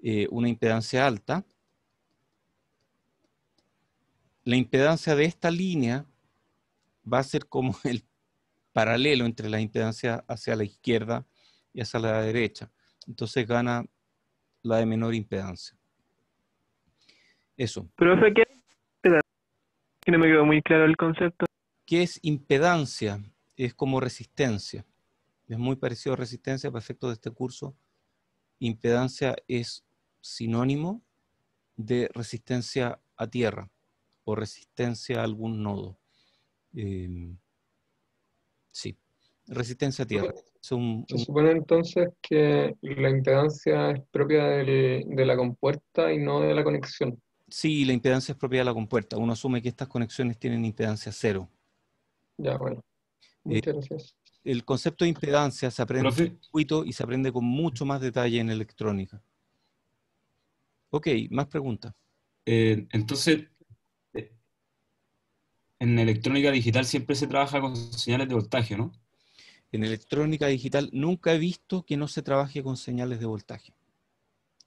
eh, una impedancia alta, la impedancia de esta línea va a ser como el paralelo entre la impedancia hacia la izquierda y hacia la derecha. Entonces gana la de menor impedancia. Eso. Pero, ¿qué que no me quedó muy claro el concepto. ¿Qué es impedancia? Es como resistencia. Es muy parecido a resistencia para efectos de este curso. Impedancia es sinónimo de resistencia a tierra o resistencia a algún nodo. Em, sí, resistencia a tierra. Se supone entonces que la impedancia es propia de la compuerta y no de la conexión. Sí, la impedancia es propia de la compuerta. Uno asume que estas conexiones tienen impedancia cero. Ya, bueno. Eh, Muchas El concepto de impedancia se aprende en circuito y se aprende con mucho más detalle en electrónica. Ok, más preguntas. Eh, entonces, en electrónica digital siempre se trabaja con señales de voltaje, ¿no? En electrónica digital nunca he visto que no se trabaje con señales de voltaje.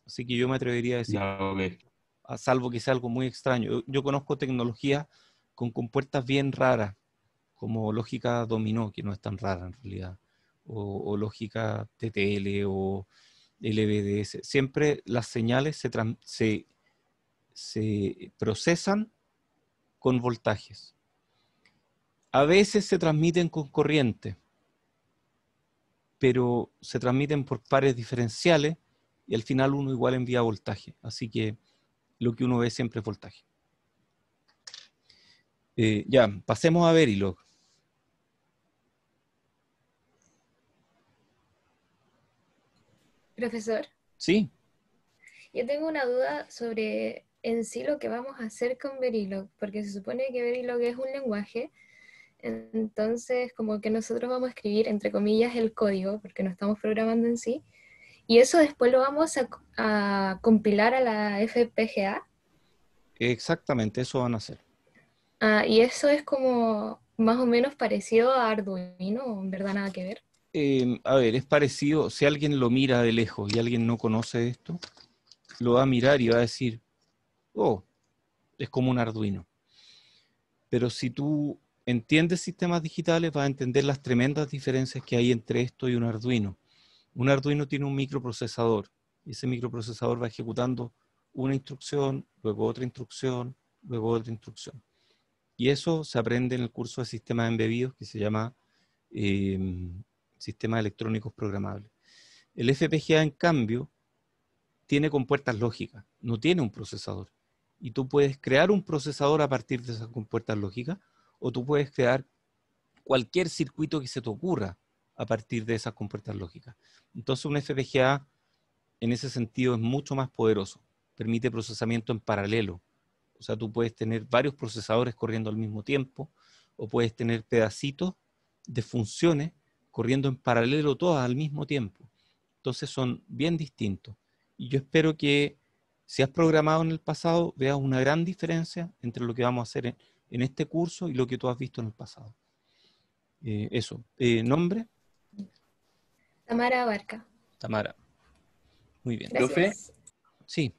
Así que yo me atrevería a decir, a salvo que sea algo muy extraño. Yo, conozco tecnología con compuertas bien raras, como lógica dominó, que no es tan rara en realidad, o, lógica TTL o LBDS. Siempre las señales se, se procesan con voltajes a veces se transmiten con corriente, pero se transmiten por pares diferenciales y al final uno igual envía voltaje. Así que lo que uno ve siempre es voltaje. Eh, ya, pasemos a Verilog. Profesor. Sí. Yo tengo una duda sobre en sí lo que vamos a hacer con Verilog, porque se supone que Verilog es un lenguaje entonces, como que nosotros vamos a escribir, entre comillas, el código, porque no estamos programando en sí, y eso después lo vamos a, compilar a la FPGA. Exactamente, eso van a hacer. Ah, y eso es como más o menos parecido a Arduino, en verdad nada que ver. Eh, a ver, es parecido, si alguien lo mira de lejos y alguien no conoce esto, lo va a mirar y va a decir, oh, es como un Arduino. Pero si tú entiende sistemas digitales va a entender las tremendas diferencias que hay entre esto y un Arduino. Un Arduino tiene un microprocesador ese microprocesador va ejecutando una instrucción, luego otra instrucción, luego otra instrucción. Y eso se aprende en el curso de sistemas embebidos que se llama eh, sistemas electrónicos programables. El FPGA, en cambio, tiene compuertas lógicas, no tiene un procesador. Y tú puedes crear un procesador a partir de esas compuertas lógicas o tú puedes crear cualquier circuito que se te ocurra a partir de esas compuertas lógicas. Entonces, un FPGA en ese sentido es mucho más poderoso, permite procesamiento en paralelo. O sea, tú puedes tener varios procesadores corriendo al mismo tiempo o puedes tener pedacitos de funciones corriendo en paralelo todas al mismo tiempo. Entonces son bien distintos. Y yo espero que si has programado en el pasado, veas una gran diferencia entre lo que vamos a hacer en, en este curso y lo que tú has visto en el pasado. Eh, eso. Eh, ¿Nombre? Tamara Barca. Tamara. Muy bien. ¿Profe? Sí.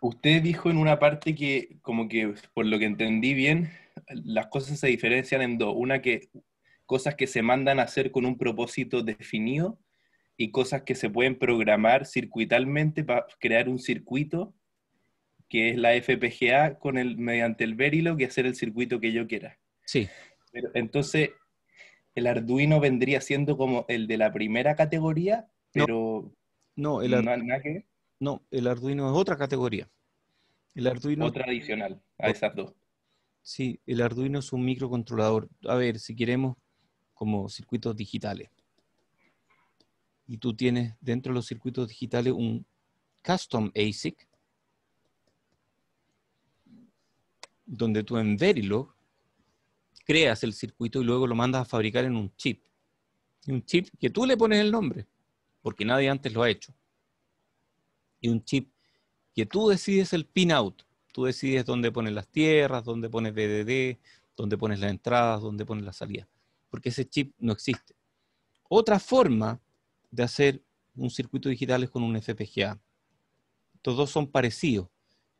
Usted dijo en una parte que, como que por lo que entendí bien, las cosas se diferencian en dos. Una que cosas que se mandan a hacer con un propósito definido y cosas que se pueden programar circuitalmente para crear un circuito que es la FPGA, con el, mediante el Verilog y hacer el circuito que yo quiera. Sí. entonces, el Arduino vendría siendo como el de la primera categoría, pero... No, el, Arduino, no, el Arduino es otra categoría. El Arduino... Otra adicional a esas dos. Sí, el Arduino es un microcontrolador. A ver, si queremos como circuitos digitales. Y tú tienes dentro de los circuitos digitales un custom ASIC, donde tú en Verilog creas el circuito y luego lo mandas a fabricar en un chip. Un chip que tú le pones el nombre, porque nadie antes lo ha hecho. Y un chip que tú decides el pin-out. Tú decides dónde pones las tierras, dónde pones BDD, dónde pones las entradas, dónde pones la salida. Porque ese chip no existe. Otra forma de hacer un circuito digital es con un FPGA. Estos dos son parecidos.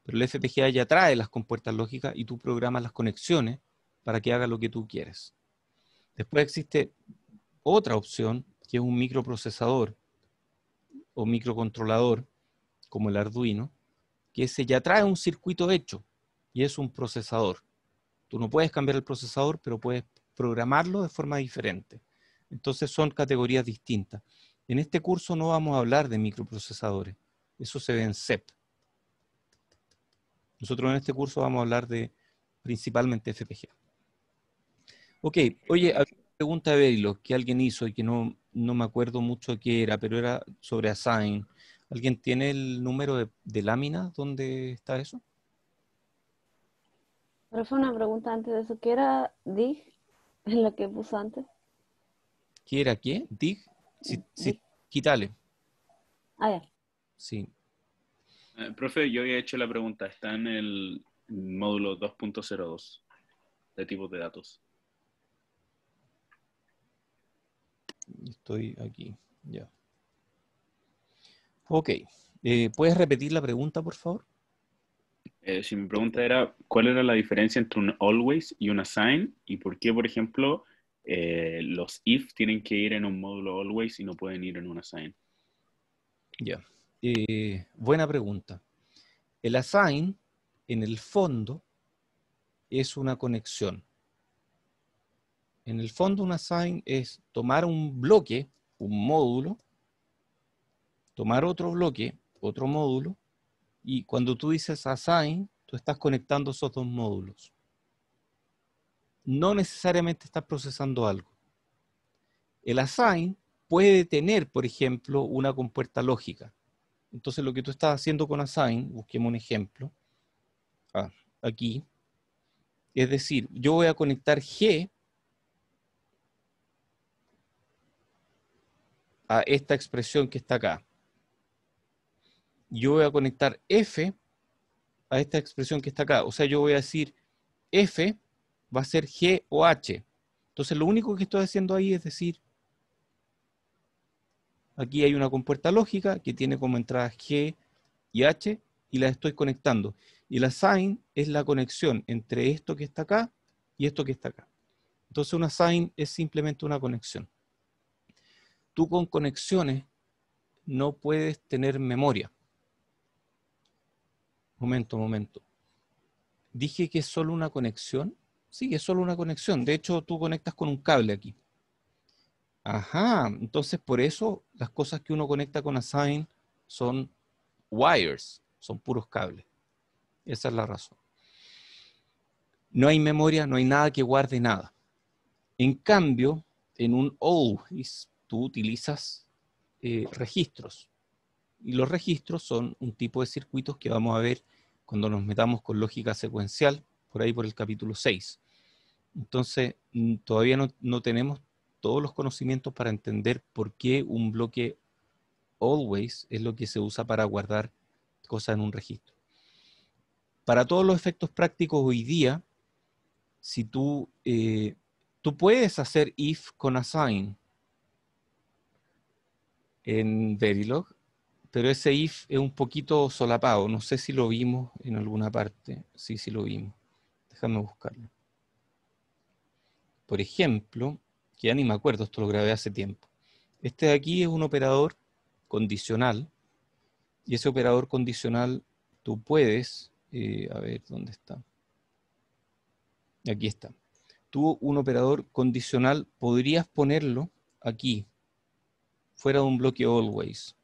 Pero el FPGA ya trae las compuertas lógicas y tú programas las conexiones para que haga lo que tú quieres. Después existe otra opción, que es un microprocesador o microcontrolador, como el Arduino, que ese ya trae un circuito hecho y es un procesador. Tú no puedes cambiar el procesador, pero puedes programarlo de forma diferente. Entonces son categorías distintas. En este curso no vamos a hablar de microprocesadores. Eso se ve en CEP. Nosotros en este curso vamos a hablar de principalmente FPGA. Ok, oye, había una pregunta de lo que alguien hizo y que no, me acuerdo mucho qué era, pero era sobre Assign. ¿Alguien tiene el número de, de lámina donde está eso? Pero fue una pregunta antes de eso. ¿Qué era DIG? En la que puso antes. ¿Qué era qué? ¿DIG? Sí, quítale. Ah, ya. Sí. Eh, profe, yo he hecho la pregunta, está en el módulo 2.02 de tipos de datos. Estoy aquí, ya. Ok, eh, ¿puedes repetir la pregunta, por favor? Eh, si mi pregunta era, ¿cuál era la diferencia entre un always y un assign? Y por qué, por ejemplo, los if tienen que ir en un módulo always y no pueden ir en un assign. Ya. Eh, buena pregunta. El assign, en el fondo, es una conexión. En el fondo, un assign es tomar un bloque, un módulo, tomar otro bloque, otro módulo, y cuando tú dices assign, tú estás conectando esos dos módulos. No necesariamente estás procesando algo. El assign puede tener, por ejemplo, una compuerta lógica. Entonces lo que tú estás haciendo con assign, busquemos un ejemplo, ah, aquí, es decir, yo voy a conectar G a esta expresión que está acá. Yo voy a conectar F a esta expresión que está acá. O sea, yo voy a decir F va a ser G o H. Entonces, lo único que estoy haciendo ahí es decir Aquí hay una compuerta lógica que tiene como entradas G y H y la estoy conectando. Y la sign es la conexión entre esto que está acá y esto que está acá. Entonces una sign es simplemente una conexión. Tú con conexiones no puedes tener memoria. Momento, momento. Dije que es solo una conexión. Sí, es solo una conexión. De hecho, tú conectas con un cable aquí. Ajá, entonces por eso las cosas que uno conecta con Assign son wires, son puros cables. Esa es la razón. No hay memoria, no hay nada que guarde nada. En cambio, en un always tú utilizas eh, registros. Y los registros son un tipo de circuitos que vamos a ver cuando nos metamos con lógica secuencial, por ahí por el capítulo 6. Entonces, todavía no, no tenemos todos los conocimientos para entender por qué un bloque always es lo que se usa para guardar cosas en un registro. Para todos los efectos prácticos hoy día, si tú, eh, tú puedes hacer if con assign en Verilog, pero ese if es un poquito solapado. No sé si lo vimos en alguna parte. Sí, sí lo vimos. Déjame buscarlo. Por ejemplo, que ya ni me acuerdo, esto lo grabé hace tiempo. Este de aquí es un operador condicional, y ese operador condicional tú puedes, eh, a ver, ¿dónde está? Aquí está. Tú un operador condicional podrías ponerlo aquí, fuera de un bloque always.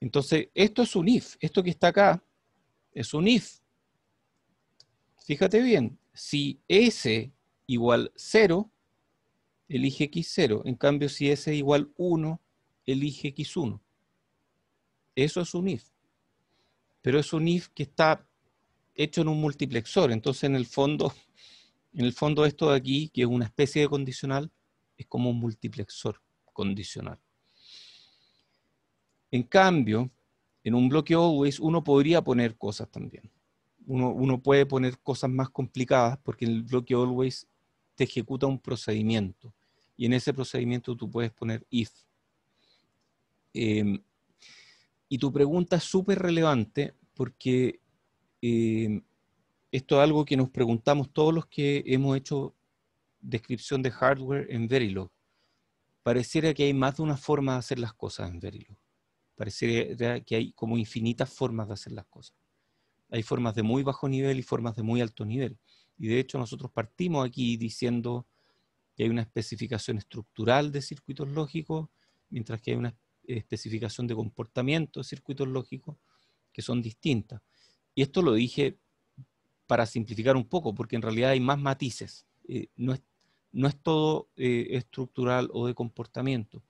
Entonces, esto es un if, esto que está acá es un if. Fíjate bien, si ese igual 0, elige x0. En cambio, si es igual 1, elige x1. Eso es un if. Pero es un if que está hecho en un multiplexor. Entonces, en el fondo, en el fondo esto de aquí, que es una especie de condicional, es como un multiplexor condicional. En cambio, en un bloque always uno podría poner cosas también. Uno, puede poner cosas más complicadas porque en el bloque always te ejecuta un procedimiento y en ese procedimiento tú puedes poner if. Em, y tu pregunta es súper relevante porque em, esto es algo que nos preguntamos todos los que hemos hecho descripción de hardware en Verilog. Pareciera que hay más de una forma de hacer las cosas en Verilog. Pareciera que hay como infinitas formas de hacer las cosas. Hay formas de muy bajo nivel y formas de muy alto nivel. Y de hecho nosotros partimos aquí diciendo que hay una especificación estructural de circuitos lógicos, mientras que hay una especificación de comportamiento de circuitos lógicos que son distintas. Y esto lo dije para simplificar un poco, porque en realidad hay más matices. Eh, no, es, no, es, todo eh, estructural o de comportamiento.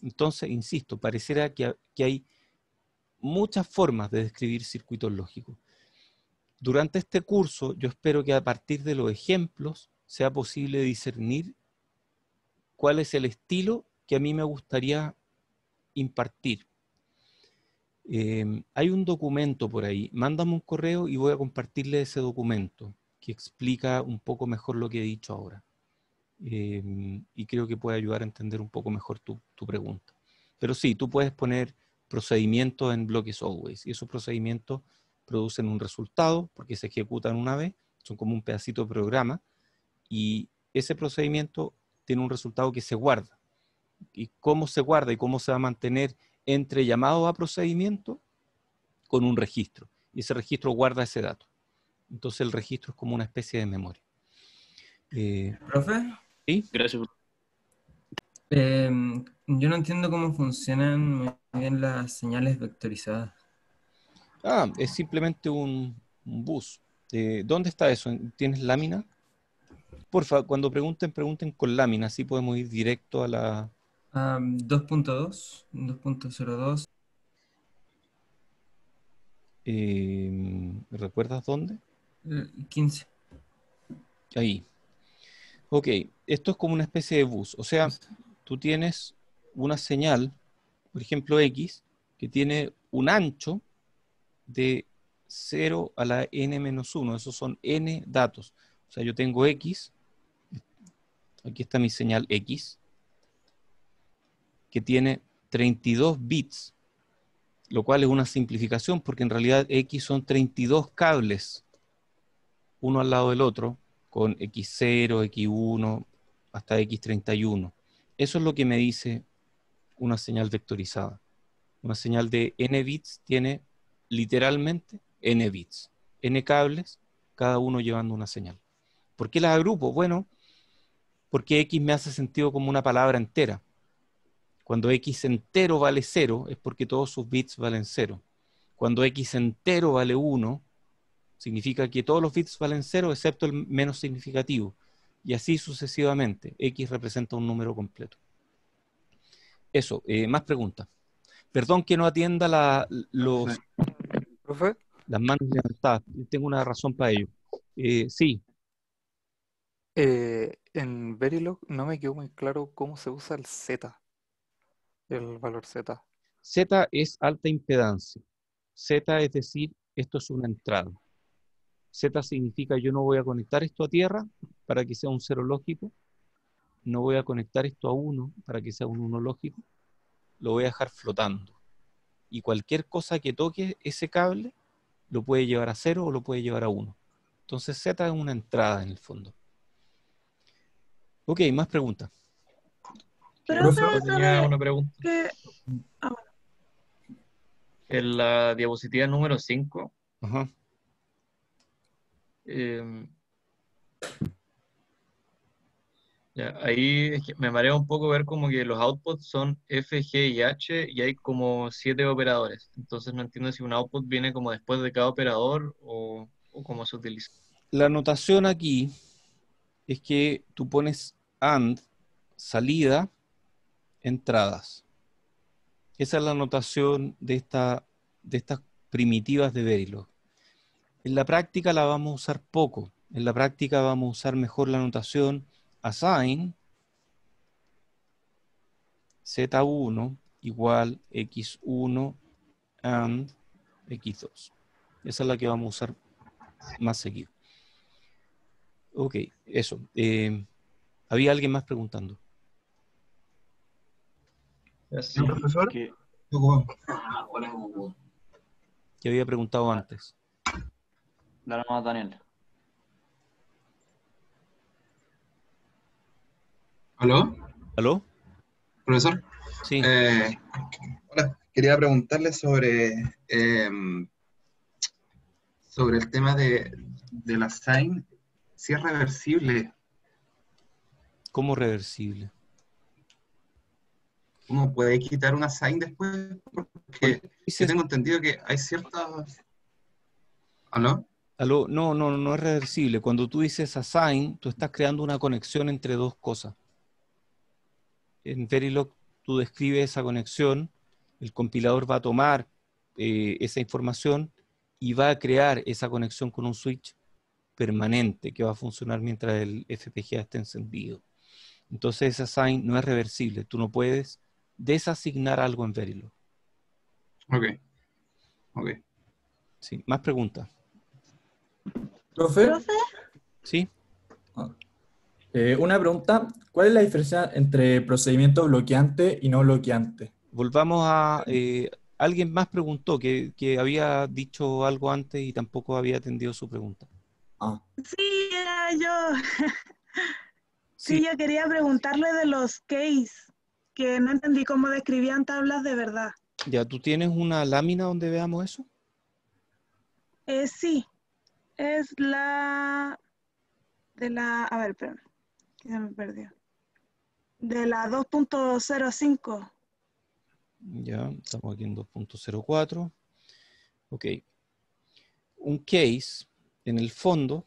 Entonces, insisto, parecerá que hay muchas formas de describir circuitos lógicos. Durante este curso, yo espero que a partir de los ejemplos sea posible discernir cuál es el estilo que a mí me gustaría impartir. Em, hay un documento por ahí, mándame un correo y voy a compartirle ese documento que explica un poco mejor lo que he dicho ahora. Em, y creo que puede ayudar a entender un poco mejor tu, tu pregunta. Pero sí, tú puedes poner procedimientos en bloques always y esos procedimientos producen un resultado porque se ejecutan una vez, son como un pedacito de programa, y ese procedimiento tiene un resultado que se guarda. ¿Y cómo se guarda y cómo se va a mantener entre llamado a procedimiento con un registro? Y ese registro guarda ese dato. Entonces el registro es como una especie de memoria. Eh, ¿Profe? Sí. Gracias. Em, yo no entiendo cómo funcionan bien las señales vectorizadas. Ah, es simplemente un, bus. Eh, ¿Dónde está eso? ¿Tienes lámina? Porfa, cuando pregunten, pregunten con lámina, así podemos ir directo a la... 2.2, 2.02. Eh, ¿Recuerdas dónde? 15. Eh, Ahí. Ok, esto es como una especie de bus. O sea, tú tienes una señal, por ejemplo X, que tiene un ancho de 0 a la n-1. Esos son n datos. O sea, yo tengo x. Aquí está mi señal x. Que tiene 32 bits. Lo cual es una simplificación porque en realidad x son 32 cables. Uno al lado del otro. Con x0, x1, hasta x31. Eso es lo que me dice una señal vectorizada. Una señal de n bits tiene literalmente n bits, n cables, cada uno llevando una señal. ¿Por qué las agrupo? Bueno, porque X me hace sentido como una palabra entera. Cuando X entero vale cero, es porque todos sus bits valen cero. Cuando X entero vale 1, significa que todos los bits valen cero, excepto el menos significativo. Y así sucesivamente. X representa un número completo. Eso, eh, más preguntas. Perdón que no atienda los, las manos levantadas. Tengo una razón para ello. Eh, sí. Eh, en Verilog no me quedó muy claro cómo se usa el Z, el valor Z. Z es alta impedancia. Z es decir, esto es una entrada. Z significa yo no voy a conectar esto a tierra para que sea un cero lógico. No voy a conectar esto a uno para que sea un uno lógico. Lo voy a dejar flotando y cualquier cosa que toque ese cable lo puede llevar a cero o lo puede llevar a uno. Entonces Z es una entrada en el fondo. Ok, más preguntas. Pero tenía una pregunta. Ah, en la diapositiva número 5, Ajá. Em, ahí me mareo un poco ver como que los outputs son F, G y H y hay como siete operadores. Entonces no entiendo si un output viene como después de cada operador o, o cómo se utiliza. La notación aquí es que tú pones AND, salida, entradas. Esa es la notación de, esta, de estas primitivas de Verilog. En la práctica la vamos a usar poco. En la práctica vamos a usar mejor la notación assign z1 igual x1 and x2. Esa es la que vamos a usar más seguido. Ok, eso. Eh, había alguien más preguntando. Sí, profesor? Ah, Google? que había preguntado antes. Dale más, Daniel. ¿Aló? ¿Aló? Profesor. Sí. Eh, hola, quería preguntarle sobre, em, sobre el tema de, de la si es reversible. ¿Cómo reversible? ¿Cómo puede quitar una sign después, porque yo tengo entendido que hay ciertas... ¿Aló? ¿Aló? No, no, no es reversible. Cuando tú dices assign, tú estás creando una conexión entre dos cosas en Verilog tú describes esa conexión, el compilador va a tomar eh, esa información y va a crear esa conexión con un switch permanente que va a funcionar mientras el FPGA esté encendido. Entonces ese assign no es reversible, tú no puedes desasignar algo en Verilog. Ok. Ok. Sí, más preguntas. ¿Profe? ¿Sí? Ah. Eh, una pregunta, ¿cuál es la diferencia entre procedimiento bloqueante y no bloqueante? Volvamos a... Eh, alguien más preguntó que, había dicho algo antes y tampoco había atendido su pregunta. Ah. Sí, era yo. sí, yo quería preguntarle de los case, que no entendí cómo describían tablas de verdad. Ya, ¿tú tienes una lámina donde veamos eso? Eh, sí, es la de la... A ver, perdón. Ya me perdió. De la 2.05. Ya, estamos aquí en 2.04. Ok. Un case, en el fondo,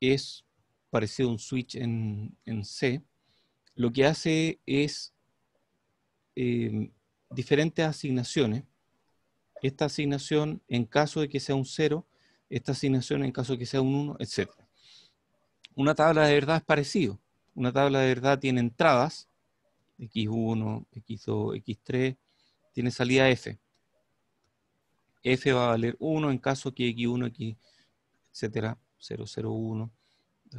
es parecido a un switch en, en C. Lo que hace es em, diferentes asignaciones. Esta asignación en caso de que sea un 0, esta asignación en caso de que sea un 1, etc. Una tabla de verdad es parecido. Una tabla de verdad tiene entradas, x1, x2, x3, tiene salida f. f va a valer 1 en caso que x1, x, etcétera, 0, 0, 1,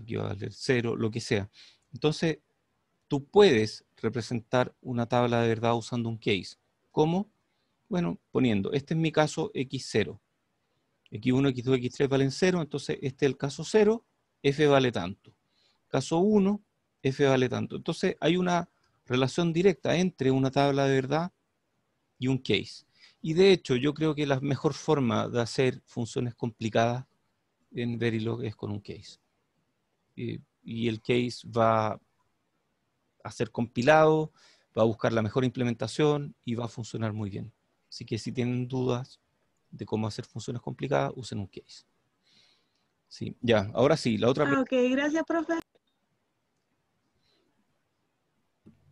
aquí va a valer 0, lo que sea. Entonces, tú puedes representar una tabla de verdad usando un case. ¿Cómo? Bueno, poniendo, este es mi caso x0. x1, x2, x3 valen 0, entonces este es el caso 0, F vale tanto. Caso 1, F vale tanto. Entonces hay una relación directa entre una tabla de verdad y un case. Y de hecho, yo creo que la mejor forma de hacer funciones complicadas en Verilog es con un case. Y, y el case va a ser compilado, va a buscar la mejor implementación y va a funcionar muy bien. Así que si tienen dudas de cómo hacer funciones complicadas, usen un case. Sí, ya, ahora sí, la otra. Ah, ok, gracias, profe.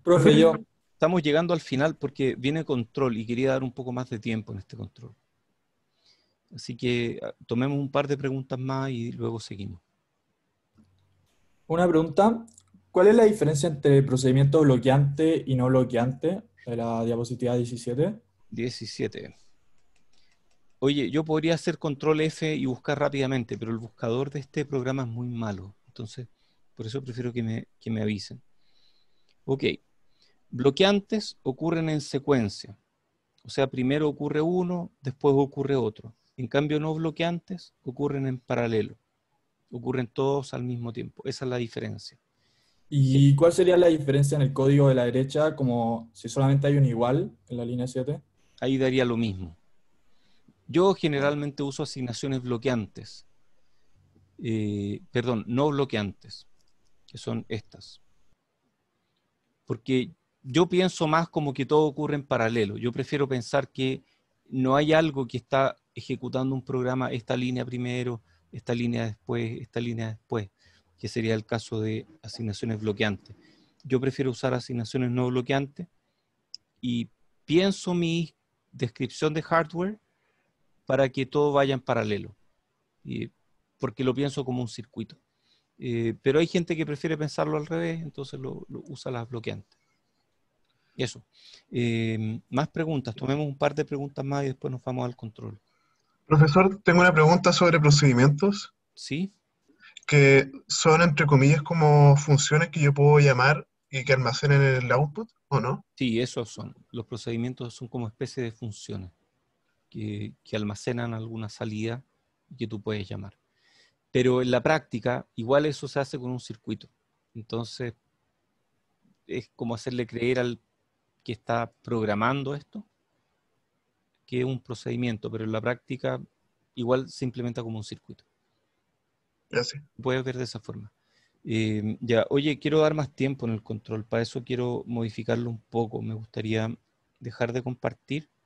Profe, yo. Estamos llegando al final porque viene control y quería dar un poco más de tiempo en este control. Así que ah, tomemos un par de preguntas más y luego seguimos. Una pregunta. ¿Cuál es la diferencia entre procedimiento bloqueante y no bloqueante de la diapositiva 17? 17. Oye, yo podría hacer control F y buscar rápidamente, pero el buscador de este programa es muy malo. Entonces, por eso prefiero que me, avisen. Ok. Bloqueantes ocurren en secuencia. O sea, primero ocurre uno, después ocurre otro. En cambio, no bloqueantes ocurren en paralelo. Ocurren todos al mismo tiempo. Esa es la diferencia. ¿Y cuál sería la diferencia en el código de la derecha, como si solamente hay un igual en la línea 7? Ahí daría lo mismo. Yo generalmente uso asignaciones bloqueantes. Eh, perdón, no bloqueantes, que son estas. Porque yo pienso más como que todo ocurre en paralelo. Yo prefiero pensar que no hay algo que está ejecutando un programa, esta línea primero, esta línea después, esta línea después, que sería el caso de asignaciones bloqueantes. Yo prefiero usar asignaciones no bloqueantes y pienso mi descripción de hardware para que todo vaya en paralelo, porque lo pienso como un circuito. Eh, pero hay gente que prefiere pensarlo al revés, entonces lo, usa las bloqueantes. Y eso. Em, más preguntas. Tomemos un par de preguntas más y después nos vamos al control. Profesor, tengo una pregunta sobre procedimientos. Sí. Que son, entre comillas, como funciones que yo puedo llamar y que almacenen el output, ¿o no? Sí, esos son. Los procedimientos son como especie de funciones que, almacenan alguna salida y que tú puedes llamar. Pero en la práctica, igual eso se hace con un circuito. Entonces, es como hacerle creer al que está programando esto, que es un procedimiento, pero en la práctica igual se implementa como un circuito. Gracias. Puedes ver de esa forma. Eh, ya, oye, quiero dar más tiempo en el control, para eso quiero modificarlo un poco, me gustaría dejar de compartir